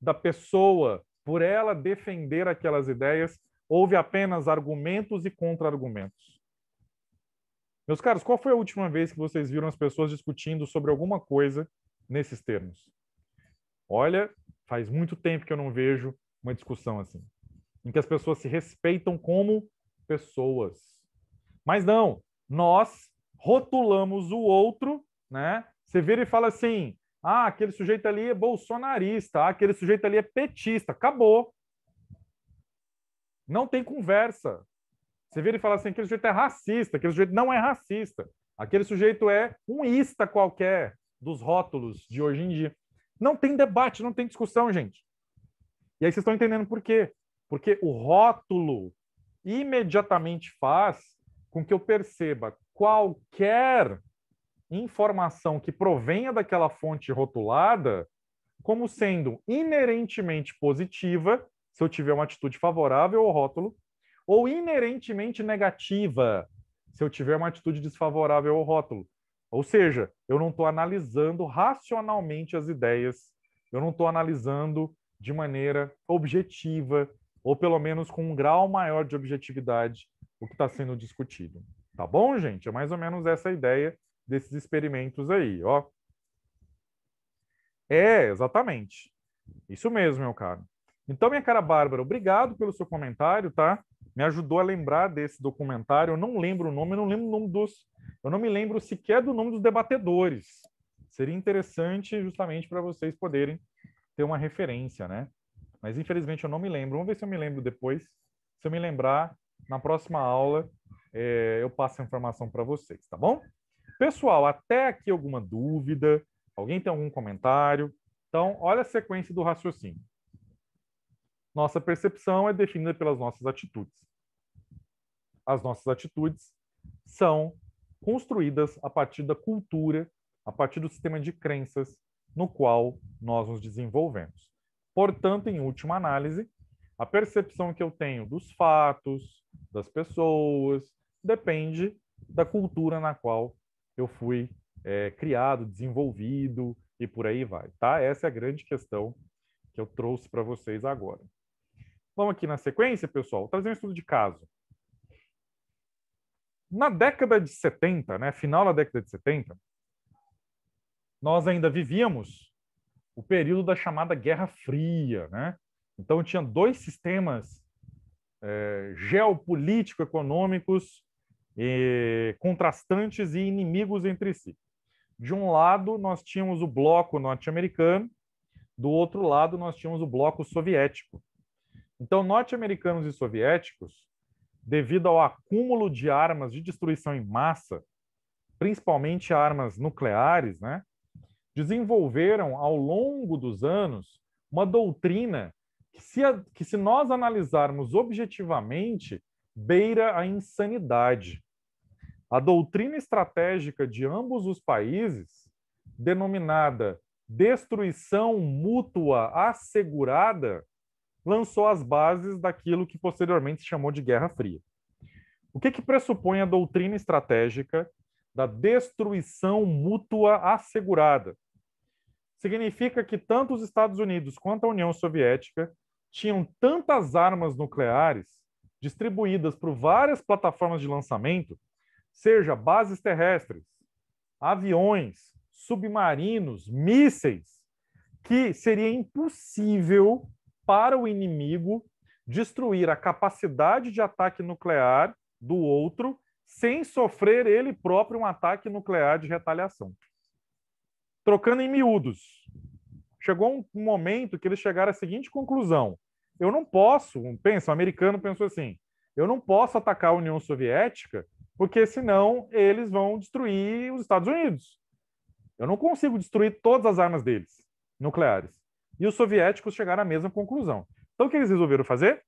da pessoa por ela defender aquelas ideias, houve apenas argumentos e contra-argumentos. Meus caros, qual foi a última vez que vocês viram as pessoas discutindo sobre alguma coisa nesses termos? Olha, faz muito tempo que eu não vejo uma discussão assim, em que as pessoas se respeitam como pessoas. Mas não, nós rotulamos o outro, né? Você vira e fala assim: "Ah, aquele sujeito ali é bolsonarista, ah, aquele sujeito ali é petista". Acabou. Não tem conversa. Você vira e fala assim: aquele sujeito é racista, aquele sujeito não é racista, aquele sujeito é um ista qualquer dos rótulos de hoje em dia. Não tem debate, não tem discussão, gente. E aí vocês estão entendendo por quê? Porque o rótulo imediatamente faz com que eu perceba qualquer informação que provenha daquela fonte rotulada como sendo inerentemente positiva se eu tiver uma atitude favorável ao rótulo ou inerentemente negativa se eu tiver uma atitude desfavorável ao rótulo. Ou seja, eu não estou analisando racionalmente as ideias, eu não estou analisando de maneira objetiva, ou pelo menos com um grau maior de objetividade, o que está sendo discutido. Tá bom, gente? É mais ou menos essa a ideia desses experimentos aí, ó. É, exatamente. Isso mesmo, meu caro. Então, minha cara Bárbara, obrigado pelo seu comentário, tá? me ajudou a lembrar desse documentário. Eu não lembro o nome, eu não lembro o nome dos, eu não me lembro sequer do nome dos debatedores. Seria interessante justamente para vocês poderem ter uma referência, né? Mas infelizmente eu não me lembro. Vamos ver se eu me lembro depois. Se eu me lembrar, na próxima aula é, eu passo a informação para vocês, tá bom? Pessoal, até aqui alguma dúvida? Alguém tem algum comentário? Então, olha a sequência do raciocínio. Nossa percepção é definida pelas nossas atitudes. As nossas atitudes são construídas a partir da cultura, a partir do sistema de crenças no qual nós nos desenvolvemos. Portanto, em última análise, a percepção que eu tenho dos fatos, das pessoas, depende da cultura na qual eu fui é, criado, desenvolvido e por aí vai, tá? Essa é a grande questão que eu trouxe para vocês agora. Vamos aqui na sequência, pessoal, trazer um estudo de caso. Na década de 70, né, final da década de 70, nós ainda vivíamos o período da chamada Guerra Fria. Né? Então, tinha dois sistemas é, geopolítico-econômicos e contrastantes e inimigos entre si. De um lado, nós tínhamos o bloco norte-americano, do outro lado, nós tínhamos o bloco soviético. Então, norte-americanos e soviéticos, devido ao acúmulo de armas de destruição em massa, principalmente armas nucleares, né, desenvolveram ao longo dos anos uma doutrina que se, a, que, se nós analisarmos objetivamente, beira a insanidade. A doutrina estratégica de ambos os países, denominada destruição mútua assegurada, lançou as bases daquilo que posteriormente se chamou de Guerra Fria. O que, que pressupõe a doutrina estratégica da destruição mútua assegurada? Significa que tanto os Estados Unidos quanto a União Soviética tinham tantas armas nucleares distribuídas por várias plataformas de lançamento, seja bases terrestres, aviões, submarinos, mísseis, que seria impossível para o inimigo destruir a capacidade de ataque nuclear do outro sem sofrer ele próprio um ataque nuclear de retaliação. Trocando em miúdos, chegou um momento que eles chegaram à seguinte conclusão: eu não posso, pensa, o americano pensou assim, eu não posso atacar a União Soviética porque senão eles vão destruir os Estados Unidos. Eu não consigo destruir todas as armas deles nucleares. E os soviéticos chegaram à mesma conclusão. Então, o que eles resolveram fazer?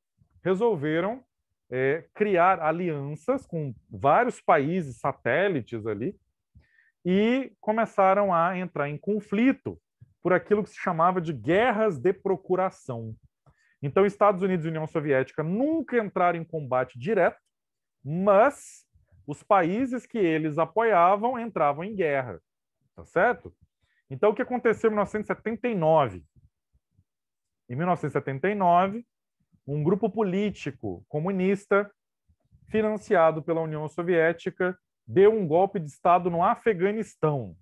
Resolveram é, criar alianças com vários países satélites ali e começaram a entrar em conflito por aquilo que se chamava de guerras de procuração. Então, Estados Unidos e União Soviética nunca entraram em combate direto, mas os países que eles apoiavam entravam em guerra, tá certo? Então, o que aconteceu em 1979? Em 1979, um grupo político comunista, financiado pela União Soviética, deu um golpe de Estado no Afeganistão.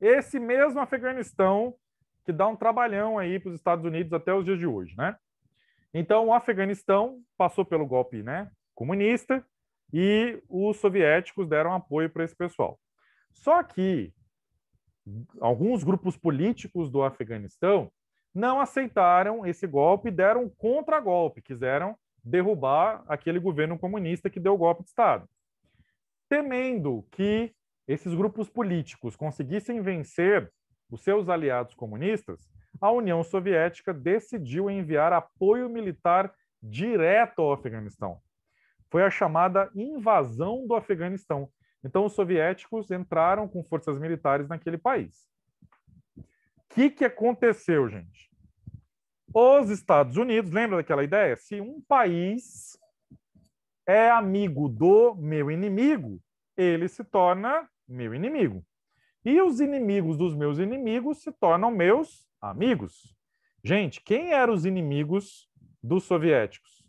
Esse mesmo Afeganistão que dá um trabalhão aí para os Estados Unidos até os dias de hoje, né? Então, o Afeganistão passou pelo golpe né, comunista e os soviéticos deram apoio para esse pessoal. Só que alguns grupos políticos do Afeganistão não aceitaram esse golpe, deram um contragolpe, quiseram derrubar aquele governo comunista que deu o golpe de Estado. Temendo que esses grupos políticos conseguissem vencer os seus aliados comunistas, a União Soviética decidiu enviar apoio militar direto ao Afeganistão. Foi a chamada invasão do Afeganistão. Então, os soviéticos entraram com forças militares naquele país que, que aconteceu, gente? Os Estados Unidos, lembra daquela ideia? Se um país é amigo do meu inimigo, ele se torna meu inimigo. E os inimigos dos meus inimigos se tornam meus amigos. Gente, quem eram os inimigos dos soviéticos?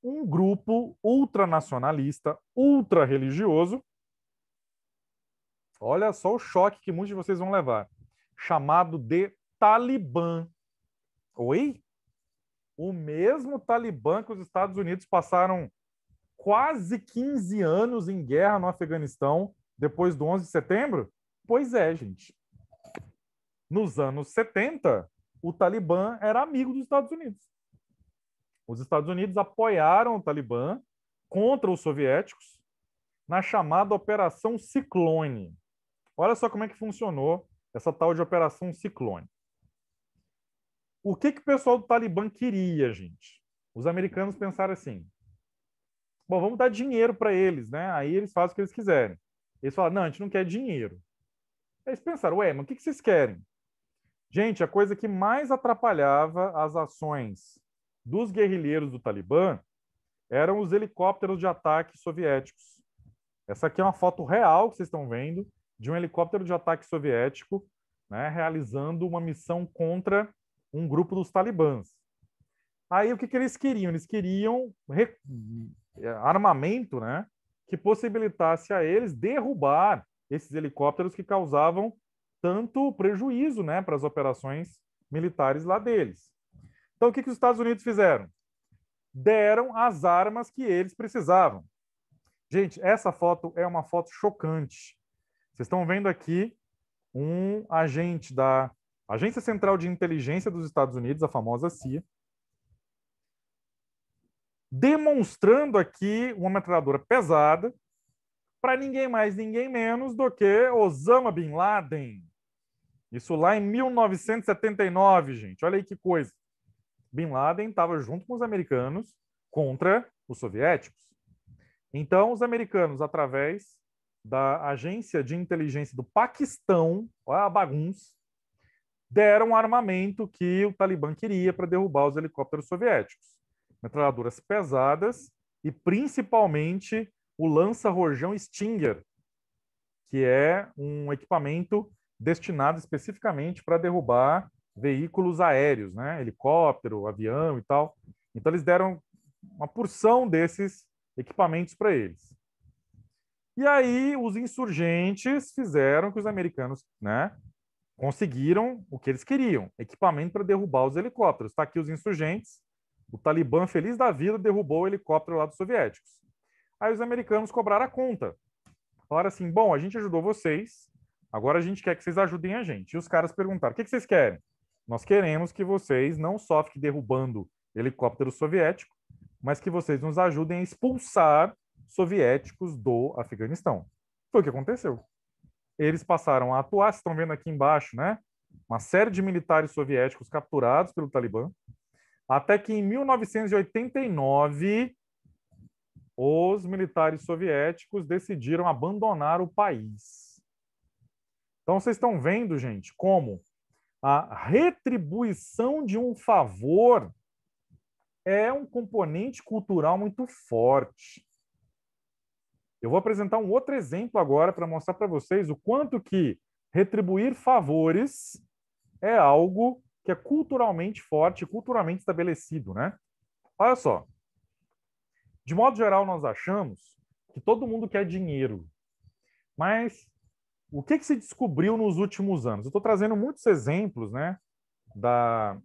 Um grupo ultranacionalista, ultra-religioso. Olha só o choque que muitos de vocês vão levar chamado de Talibã. Oi? O mesmo Talibã que os Estados Unidos passaram quase 15 anos em guerra no Afeganistão depois do 11 de setembro? Pois é, gente. Nos anos 70, o Talibã era amigo dos Estados Unidos. Os Estados Unidos apoiaram o Talibã contra os soviéticos na chamada Operação Ciclone. Olha só como é que funcionou essa tal de Operação Ciclone. O que, que o pessoal do Talibã queria, gente? Os americanos pensaram assim: bom, vamos dar dinheiro para eles, né? Aí eles fazem o que eles quiserem. Eles falaram: não, a gente não quer dinheiro. Aí eles pensaram: ué, mas o que, que vocês querem? Gente, a coisa que mais atrapalhava as ações dos guerrilheiros do Talibã eram os helicópteros de ataque soviéticos. Essa aqui é uma foto real que vocês estão vendo de um helicóptero de ataque soviético, né, realizando uma missão contra um grupo dos talibãs. Aí o que, que eles queriam? Eles queriam armamento né, que possibilitasse a eles derrubar esses helicópteros que causavam tanto prejuízo né, para as operações militares lá deles. Então, o que, que os Estados Unidos fizeram? Deram as armas que eles precisavam. Gente, essa foto é uma foto chocante. Vocês estão vendo aqui um agente da Agência Central de Inteligência dos Estados Unidos, a famosa CIA, demonstrando aqui uma metralhadora pesada para ninguém mais, ninguém menos do que Osama Bin Laden. Isso lá em 1979, gente. Olha aí que coisa. Bin Laden estava junto com os americanos contra os soviéticos. Então, os americanos, através da agência de inteligência do Paquistão, olha a bagunça, deram armamento que o Talibã queria para derrubar os helicópteros soviéticos. Metralhadoras pesadas e principalmente o lança-rojão Stinger, que é um equipamento destinado especificamente para derrubar veículos aéreos, né? helicóptero, avião e tal. Então eles deram uma porção desses equipamentos para eles. E aí os insurgentes fizeram que os americanos, né, conseguiram o que eles queriam, equipamento para derrubar os helicópteros. Está aqui os insurgentes, o Talibã feliz da vida derrubou o helicóptero lá dos soviéticos. Aí os americanos cobraram a conta. Falaram assim: bom, a gente ajudou vocês, agora a gente quer que vocês ajudem a gente. E os caras perguntaram: o que, que vocês querem? Nós queremos que vocês não só fiquem derrubando helicóptero soviético, mas que vocês nos ajudem a expulsar soviéticos do Afeganistão. Foi o que aconteceu. Eles passaram a atuar, vocês estão vendo aqui embaixo, né? Uma série de militares soviéticos capturados pelo Talibã, até que em 1989 os militares soviéticos decidiram abandonar o país. Então vocês estão vendo, gente, como a retribuição de um favor é um componente cultural muito forte. Eu vou apresentar um outro exemplo agora para mostrar para vocês o quanto que retribuir favores é algo que é culturalmente forte, culturalmente estabelecido, né? Olha só. De modo geral, nós achamos que todo mundo quer dinheiro. Mas o que, que se descobriu nos últimos anos? Eu estou trazendo muitos exemplos, né? Da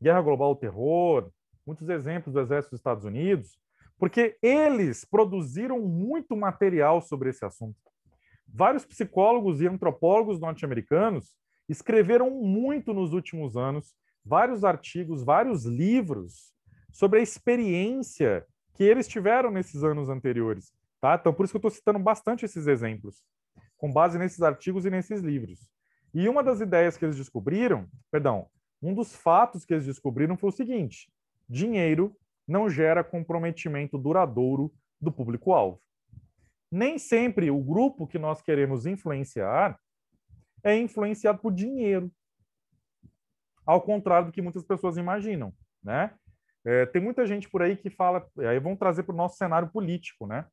guerra global ao terror, muitos exemplos do exército dos Estados Unidos, porque eles produziram muito material sobre esse assunto. Vários psicólogos e antropólogos norte-americanos escreveram muito nos últimos anos, vários artigos, vários livros sobre a experiência que eles tiveram nesses anos anteriores. Tá? Então, por isso que eu estou citando bastante esses exemplos, com base nesses artigos e nesses livros. E uma das ideias que eles descobriram, perdão, um dos fatos que eles descobriram foi o seguinte: dinheiro não gera comprometimento duradouro do público-alvo. Nem sempre o grupo que nós queremos influenciar é influenciado por dinheiro, ao contrário do que muitas pessoas imaginam, né? É, tem muita gente por aí que fala, aí vão trazer para o nosso cenário político, né?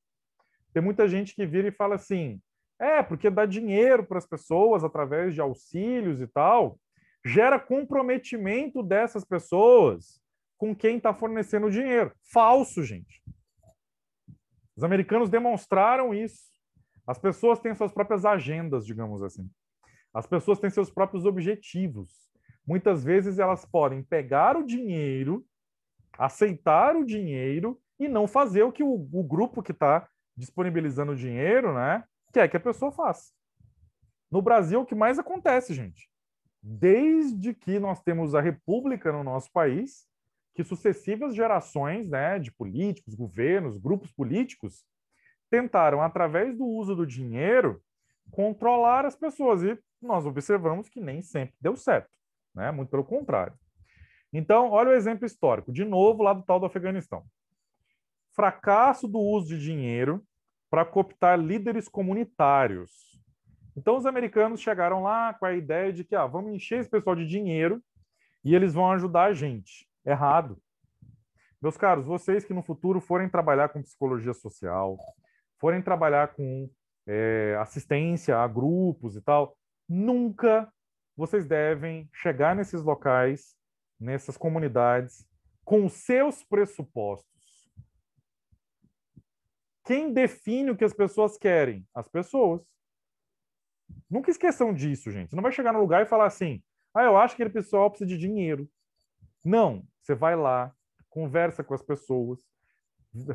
Tem muita gente que vira e fala assim, é, porque dá dinheiro para as pessoas através de auxílios e tal, gera comprometimento dessas pessoas com quem está fornecendo o dinheiro. Falso, gente. Os americanos demonstraram isso. As pessoas têm suas próprias agendas, digamos assim. As pessoas têm seus próprios objetivos. Muitas vezes elas podem pegar o dinheiro, aceitar o dinheiro e não fazer o que o, o grupo que está disponibilizando o dinheiro, né, quer que a pessoa faça. No Brasil, o que mais acontece, gente? Desde que nós temos a República no nosso país, que sucessivas gerações né, de políticos, governos, grupos políticos tentaram, através do uso do dinheiro, controlar as pessoas. E nós observamos que nem sempre deu certo, né? muito pelo contrário. Então, olha o exemplo histórico, de novo, lá do tal do Afeganistão. Fracasso do uso de dinheiro para cooptar líderes comunitários. Então, os americanos chegaram lá com a ideia de que ah, vamos encher esse pessoal de dinheiro e eles vão ajudar a gente errado. Meus caros, vocês que no futuro forem trabalhar com psicologia social, forem trabalhar com é, assistência a grupos e tal, nunca vocês devem chegar nesses locais, nessas comunidades, com os seus pressupostos. Quem define o que as pessoas querem? As pessoas. Nunca esqueçam disso, gente. Você não vai chegar no lugar e falar assim: ah, eu acho que aquele pessoal precisa de dinheiro. Não, você vai lá, conversa com as pessoas,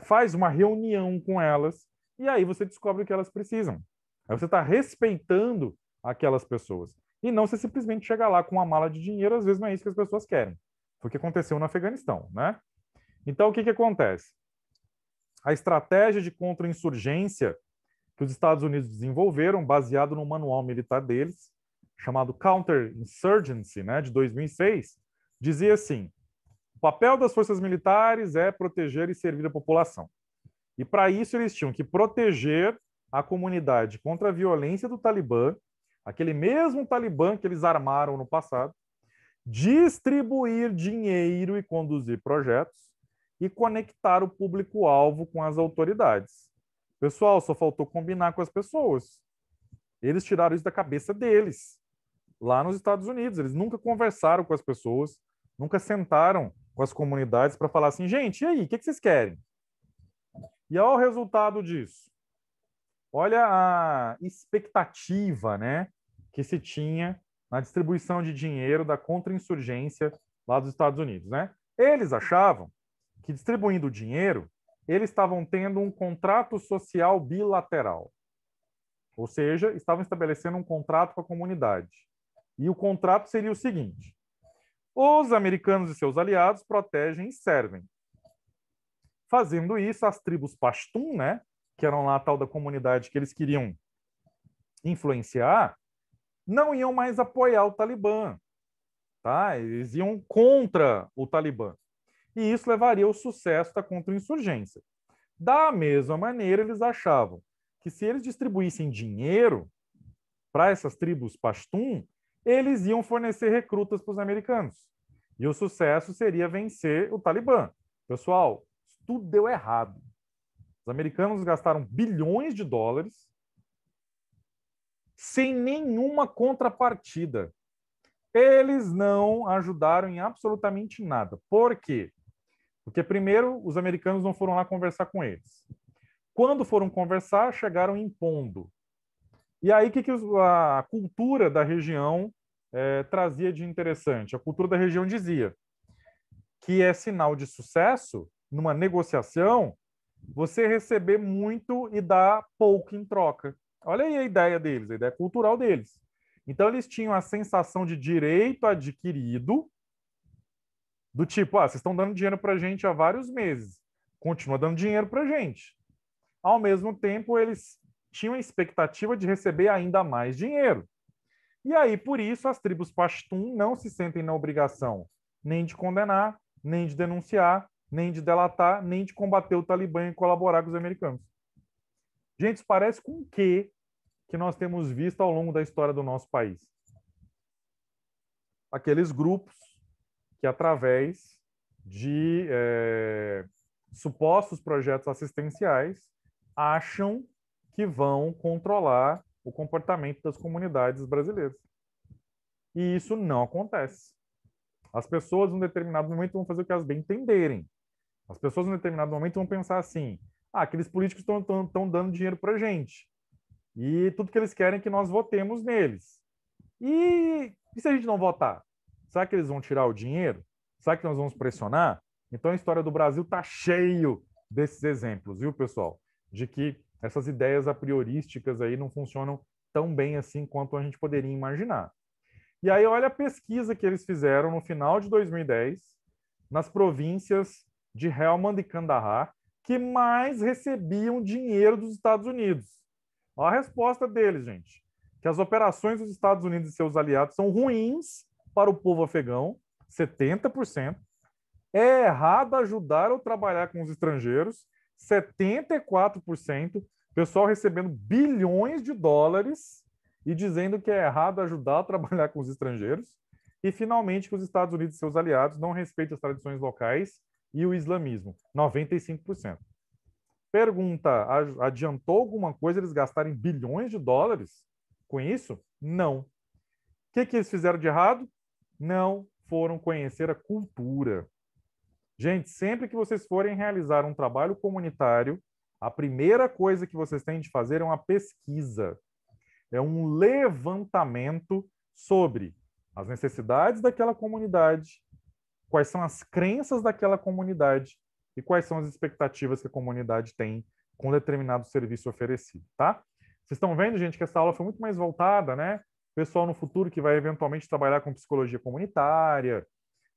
faz uma reunião com elas e aí você descobre o que elas precisam. Aí você está respeitando aquelas pessoas. E não você simplesmente chega lá com uma mala de dinheiro, às vezes não é isso que as pessoas querem. Foi o que aconteceu no Afeganistão, né? Então, o que, que acontece? A estratégia de contra-insurgência que os Estados Unidos desenvolveram, baseado no manual militar deles, chamado Counter Insurgency, né, de 2006, dizia assim: o papel das forças militares é proteger e servir a população. E para isso eles tinham que proteger a comunidade contra a violência do Talibã, aquele mesmo Talibã que eles armaram no passado, distribuir dinheiro e conduzir projetos e conectar o público-alvo com as autoridades. Pessoal, só faltou combinar com as pessoas. Eles tiraram isso da cabeça deles, lá nos Estados Unidos. Eles nunca conversaram com as pessoas, nunca sentaram com as comunidades para falar assim, gente, e aí, o que, que vocês querem? E olha o resultado disso. Olha a expectativa né, que se tinha na distribuição de dinheiro da contra-insurgência lá dos Estados Unidos. Né? Eles achavam que distribuindo dinheiro, eles estavam tendo um contrato social bilateral. Ou seja, estavam estabelecendo um contrato com a comunidade. E o contrato seria o seguinte: os americanos e seus aliados protegem e servem. Fazendo isso, as tribos Pashtun, né, que eram lá a tal da comunidade que eles queriam influenciar, não iam mais apoiar o Talibã. Tá? Eles iam contra o Talibã. E isso levaria ao sucesso da contra-insurgência. Da mesma maneira, eles achavam que se eles distribuíssem dinheiro para essas tribos pastum, eles iam fornecer recrutas para os americanos. E o sucesso seria vencer o Talibã. Pessoal, tudo deu errado. Os americanos gastaram bilhões de dólares sem nenhuma contrapartida. Eles não ajudaram em absolutamente nada. Por quê? Porque, primeiro, os americanos não foram lá conversar com eles. Quando foram conversar, chegaram impondo e aí, o que, que a cultura da região é, trazia de interessante? A cultura da região dizia que é sinal de sucesso, numa negociação, você receber muito e dar pouco em troca. Olha aí a ideia deles, a ideia cultural deles. Então, eles tinham a sensação de direito adquirido, do tipo, ah, vocês estão dando dinheiro para a gente há vários meses, continua dando dinheiro para a gente. Ao mesmo tempo, eles tinham a expectativa de receber ainda mais dinheiro. E aí, por isso, as tribos Pashtun não se sentem na obrigação nem de condenar, nem de denunciar, nem de delatar, nem de combater o Talibã e colaborar com os americanos. Gente, isso parece com o quê que nós temos visto ao longo da história do nosso país? Aqueles grupos que, através de é, supostos projetos assistenciais, acham que vão controlar o comportamento das comunidades brasileiras. E isso não acontece. As pessoas, num determinado momento, vão fazer o que elas bem entenderem. As pessoas, num determinado momento, vão pensar assim: ah, aqueles políticos estão dando dinheiro para gente. E tudo que eles querem é que nós votemos neles. E, e se a gente não votar? Será que eles vão tirar o dinheiro? Será que nós vamos pressionar? Então a história do Brasil está cheio desses exemplos, viu, pessoal? De que essas ideias a priorísticas aí não funcionam tão bem assim quanto a gente poderia imaginar. E aí olha a pesquisa que eles fizeram no final de 2010 nas províncias de Helmand e Kandahar que mais recebiam dinheiro dos Estados Unidos. Olha a resposta deles, gente. Que as operações dos Estados Unidos e seus aliados são ruins para o povo afegão, 70%. É errado ajudar ou trabalhar com os estrangeiros, 74%. Pessoal recebendo bilhões de dólares e dizendo que é errado ajudar a trabalhar com os estrangeiros. E, finalmente, que os Estados Unidos e seus aliados não respeitam as tradições locais e o islamismo, 95%. Pergunta: adiantou alguma coisa eles gastarem bilhões de dólares com isso? Não. O que, que eles fizeram de errado? Não foram conhecer a cultura. Gente, sempre que vocês forem realizar um trabalho comunitário, a primeira coisa que vocês têm de fazer é uma pesquisa, é um levantamento sobre as necessidades daquela comunidade, quais são as crenças daquela comunidade e quais são as expectativas que a comunidade tem com determinado serviço oferecido, tá? Vocês estão vendo, gente, que essa aula foi muito mais voltada, né? Pessoal no futuro que vai eventualmente trabalhar com psicologia comunitária,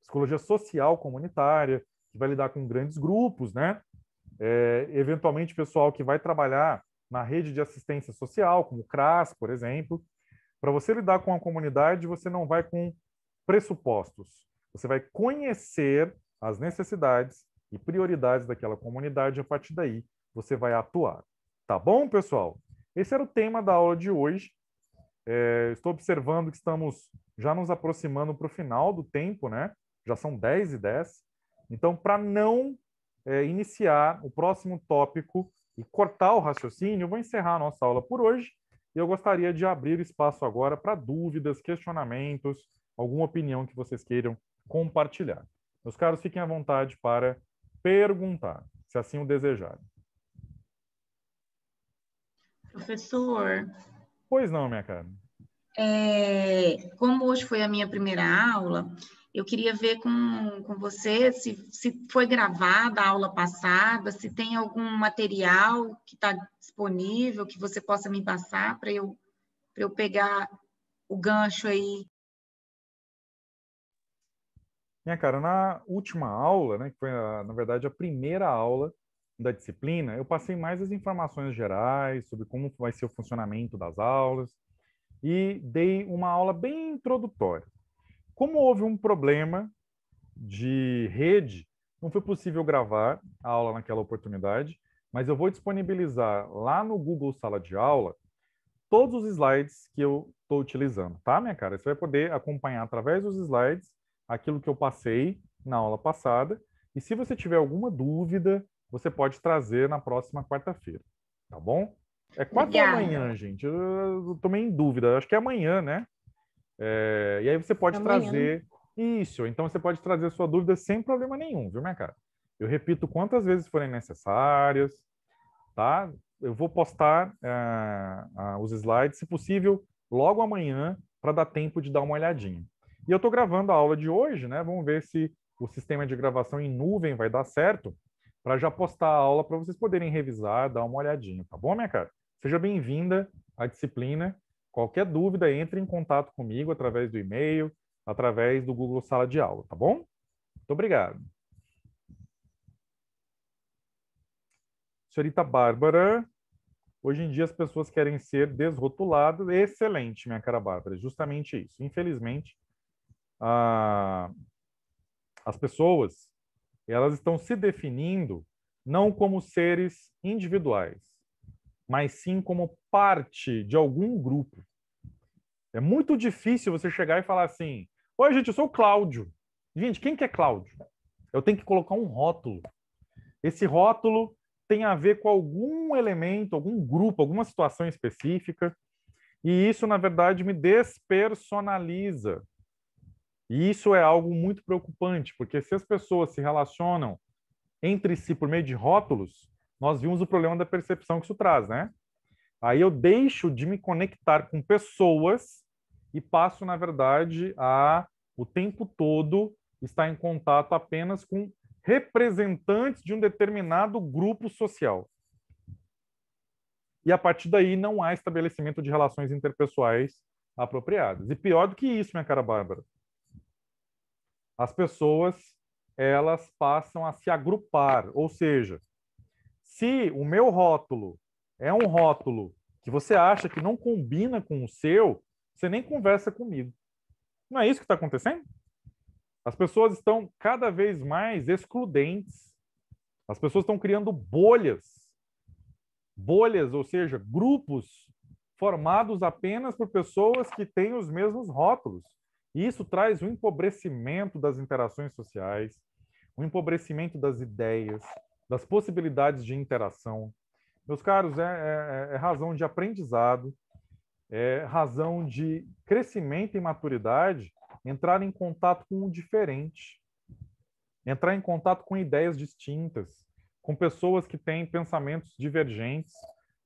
psicologia social comunitária, que vai lidar com grandes grupos, né? É, eventualmente, pessoal que vai trabalhar na rede de assistência social, como o CRAS, por exemplo. Para você lidar com a comunidade, você não vai com pressupostos. Você vai conhecer as necessidades e prioridades daquela comunidade, a partir daí você vai atuar. Tá bom, pessoal? Esse era o tema da aula de hoje. É, estou observando que estamos já nos aproximando para o final do tempo, né? Já são 10 e 10. Então, para não é, iniciar o próximo tópico e cortar o raciocínio, eu vou encerrar a nossa aula por hoje e eu gostaria de abrir o espaço agora para dúvidas, questionamentos, alguma opinião que vocês queiram compartilhar. Meus caros, fiquem à vontade para perguntar, se assim o desejarem. Professor. Pois não, minha cara. É, como hoje foi a minha primeira aula, eu queria ver com, com você se, se foi gravada a aula passada, se tem algum material que está disponível que você possa me passar para eu, eu pegar o gancho aí. Minha é, cara, na última aula, né, que foi, a, na verdade, a primeira aula da disciplina, eu passei mais as informações gerais sobre como vai ser o funcionamento das aulas e dei uma aula bem introdutória como houve um problema de rede, não foi possível gravar a aula naquela oportunidade, mas eu vou disponibilizar lá no Google Sala de Aula todos os slides que eu estou utilizando, tá, minha cara? Você vai poder acompanhar através dos slides aquilo que eu passei na aula passada. E se você tiver alguma dúvida, você pode trazer na próxima quarta-feira, tá bom? É quatro da manhã, gente. Eu, eu, eu tomei em dúvida. Acho que é amanhã, né? É, e aí você pode Amanhã. trazer isso. Então você pode trazer sua dúvida sem problema nenhum, viu, minha cara? Eu repito quantas vezes forem necessárias, tá? Eu vou postar uh, uh, os slides, se possível, logo amanhã, para dar tempo de dar uma olhadinha. E eu estou gravando a aula de hoje, né? Vamos ver se o sistema de gravação em nuvem vai dar certo, para já postar a aula para vocês poderem revisar, dar uma olhadinha, tá bom, minha cara? Seja bem-vinda à disciplina Qualquer dúvida, entre em contato comigo através do e-mail, através do Google Sala de Aula, tá bom? Muito obrigado. Senhorita Bárbara, hoje em dia as pessoas querem ser desrotuladas. Excelente, minha cara Bárbara, justamente isso. Infelizmente, a... as pessoas elas estão se definindo não como seres individuais, mas sim como parte de algum grupo. É muito difícil você chegar e falar assim: Oi, gente, eu sou o Cláudio. Gente, quem que é Cláudio? Eu tenho que colocar um rótulo. Esse rótulo tem a ver com algum elemento, algum grupo, alguma situação específica. E isso, na verdade, me despersonaliza. E isso é algo muito preocupante, porque se as pessoas se relacionam entre si por meio de rótulos, nós vimos o problema da percepção que isso traz, né? Aí eu deixo de me conectar com pessoas e passo, na verdade, a o tempo todo estar em contato apenas com representantes de um determinado grupo social. E a partir daí não há estabelecimento de relações interpessoais apropriadas. E pior do que isso, minha cara Bárbara, as pessoas elas passam a se agrupar, ou seja, se o meu rótulo é um rótulo que você acha que não combina com o seu, você nem conversa comigo. Não é isso que está acontecendo? As pessoas estão cada vez mais excludentes. As pessoas estão criando bolhas. Bolhas, ou seja, grupos formados apenas por pessoas que têm os mesmos rótulos. E isso traz um empobrecimento das interações sociais, um empobrecimento das ideias, das possibilidades de interação, meus caros, é, é, é, é razão de aprendizado, é razão de crescimento e maturidade entrar em contato com o diferente, entrar em contato com ideias distintas, com pessoas que têm pensamentos divergentes,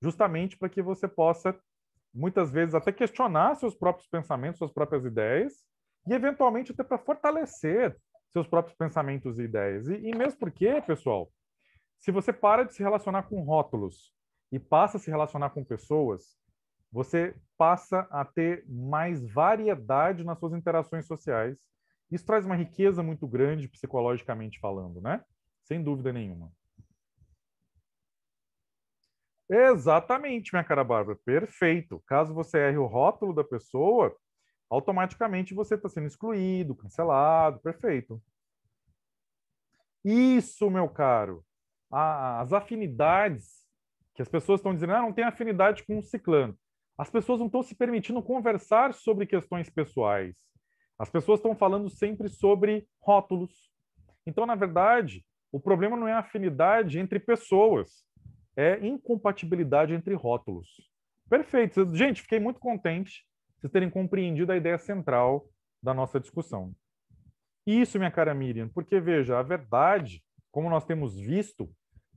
justamente para que você possa, muitas vezes, até questionar seus próprios pensamentos, suas próprias ideias, e eventualmente até para fortalecer seus próprios pensamentos e ideias. E, e mesmo porque, pessoal, se você para de se relacionar com rótulos e passa a se relacionar com pessoas, você passa a ter mais variedade nas suas interações sociais. Isso traz uma riqueza muito grande psicologicamente falando, né? Sem dúvida nenhuma. Exatamente, minha cara Bárbara. Perfeito. Caso você erre o rótulo da pessoa, automaticamente você está sendo excluído, cancelado. Perfeito. Isso, meu caro as afinidades que as pessoas estão dizendo, ah, não tem afinidade com o ciclano. As pessoas não estão se permitindo conversar sobre questões pessoais. As pessoas estão falando sempre sobre rótulos. Então, na verdade, o problema não é afinidade entre pessoas, é incompatibilidade entre rótulos. Perfeito. Gente, fiquei muito contente de terem compreendido a ideia central da nossa discussão. Isso, minha cara Miriam, porque veja, a verdade, como nós temos visto,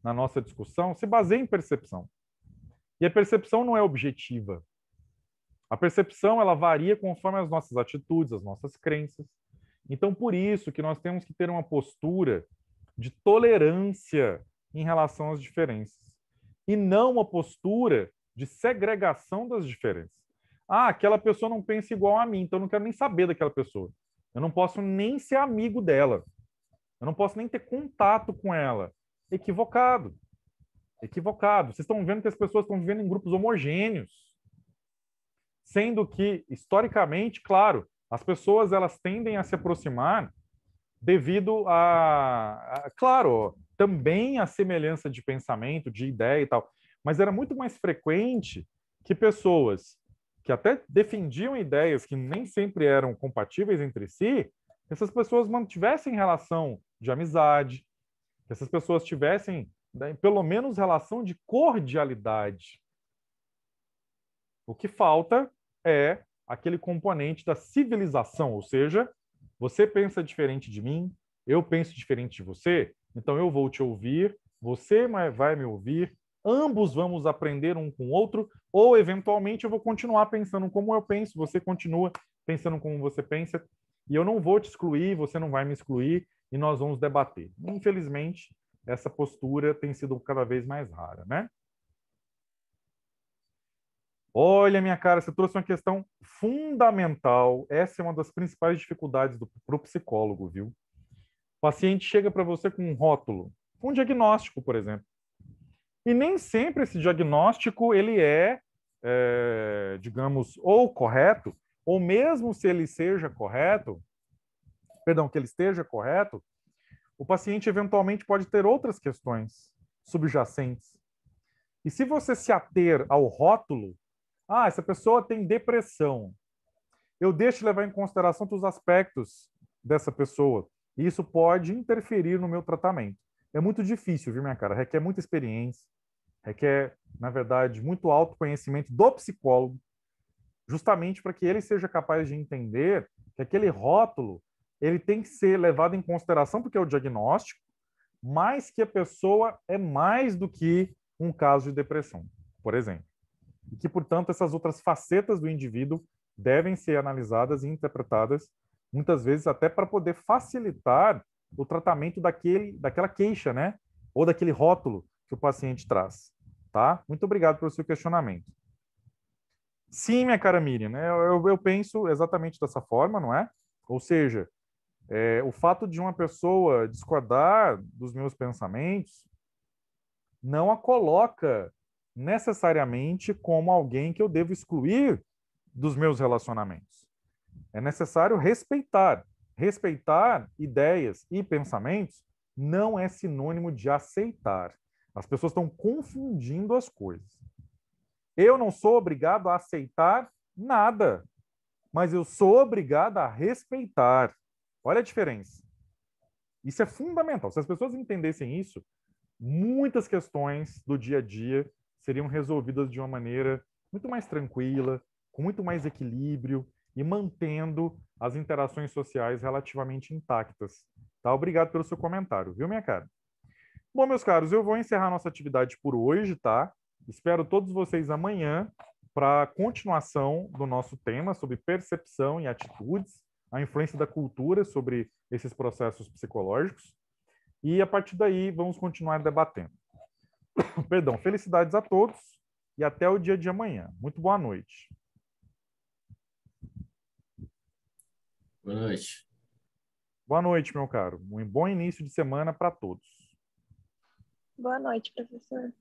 na nossa discussão se baseia em percepção. E a percepção não é objetiva. A percepção ela varia conforme as nossas atitudes, as nossas crenças. Então, por isso que nós temos que ter uma postura de tolerância em relação às diferenças e não uma postura de segregação das diferenças. Ah, aquela pessoa não pensa igual a mim, então eu não quero nem saber daquela pessoa. Eu não posso nem ser amigo dela. Eu não posso nem ter contato com ela. Equivocado. Equivocado. Vocês estão vendo que as pessoas estão vivendo em grupos homogêneos. Sendo que, historicamente, claro, as pessoas elas tendem a se aproximar devido a, a claro, também a semelhança de pensamento, de ideia e tal. Mas era muito mais frequente que pessoas que até defendiam ideias que nem sempre eram compatíveis entre si, essas pessoas mantivessem relação de amizade, que essas pessoas tivessem né, pelo menos relação de cordialidade. O que falta é aquele componente da civilização, ou seja, você pensa diferente de mim, eu penso diferente de você, então eu vou te ouvir, você vai me ouvir, ambos vamos aprender um com o outro, ou eventualmente eu vou continuar pensando como eu penso, você continua pensando como você pensa, e eu não vou te excluir, você não vai me excluir, e nós vamos debater. Infelizmente, essa postura tem sido cada vez mais rara, né? Olha, minha cara, você trouxe uma questão fundamental. Essa é uma das principais dificuldades para o psicólogo, viu? O paciente chega para você com um rótulo, um diagnóstico, por exemplo. E nem sempre esse diagnóstico ele é, é digamos, ou correto, ou mesmo se ele seja correto, perdão, que ele esteja correto, o paciente eventualmente pode ter outras questões subjacentes. E se você se ater ao rótulo, ah, essa pessoa tem depressão. Eu deixo de levar em consideração todos os aspectos dessa pessoa. E isso pode interferir no meu tratamento. É muito difícil, viu, minha cara? Requer muita experiência, requer, na verdade, muito autoconhecimento do psicólogo, justamente para que ele seja capaz de entender que aquele rótulo ele tem que ser levado em consideração porque é o diagnóstico, mas que a pessoa é mais do que um caso de depressão, por exemplo. E que, portanto, essas outras facetas do indivíduo devem ser analisadas e interpretadas, muitas vezes até para poder facilitar o tratamento daquele, daquela queixa, né? Ou daquele rótulo que o paciente traz, tá? Muito obrigado pelo seu questionamento. Sim, minha cara Miriam, né? eu, eu penso exatamente dessa forma, não é? Ou seja, é, o fato de uma pessoa discordar dos meus pensamentos não a coloca necessariamente como alguém que eu devo excluir dos meus relacionamentos. É necessário respeitar. Respeitar ideias e pensamentos não é sinônimo de aceitar. As pessoas estão confundindo as coisas. Eu não sou obrigado a aceitar nada, mas eu sou obrigado a respeitar. Olha a diferença. Isso é fundamental. Se as pessoas entendessem isso, muitas questões do dia a dia seriam resolvidas de uma maneira muito mais tranquila, com muito mais equilíbrio e mantendo as interações sociais relativamente intactas. Tá? Obrigado pelo seu comentário, viu, minha cara? Bom, meus caros, eu vou encerrar nossa atividade por hoje, tá? Espero todos vocês amanhã para a continuação do nosso tema sobre percepção e atitudes a influência da cultura sobre esses processos psicológicos. E a partir daí vamos continuar debatendo. Perdão, felicidades a todos e até o dia de amanhã. Muito boa noite. Boa noite. Boa noite, meu caro. Um bom início de semana para todos. Boa noite, professor.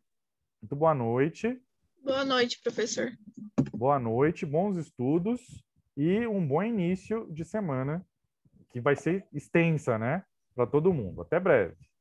Muito boa noite. Boa noite, professor. Boa noite, bons estudos e um bom início de semana, que vai ser extensa, né? Para todo mundo. Até breve.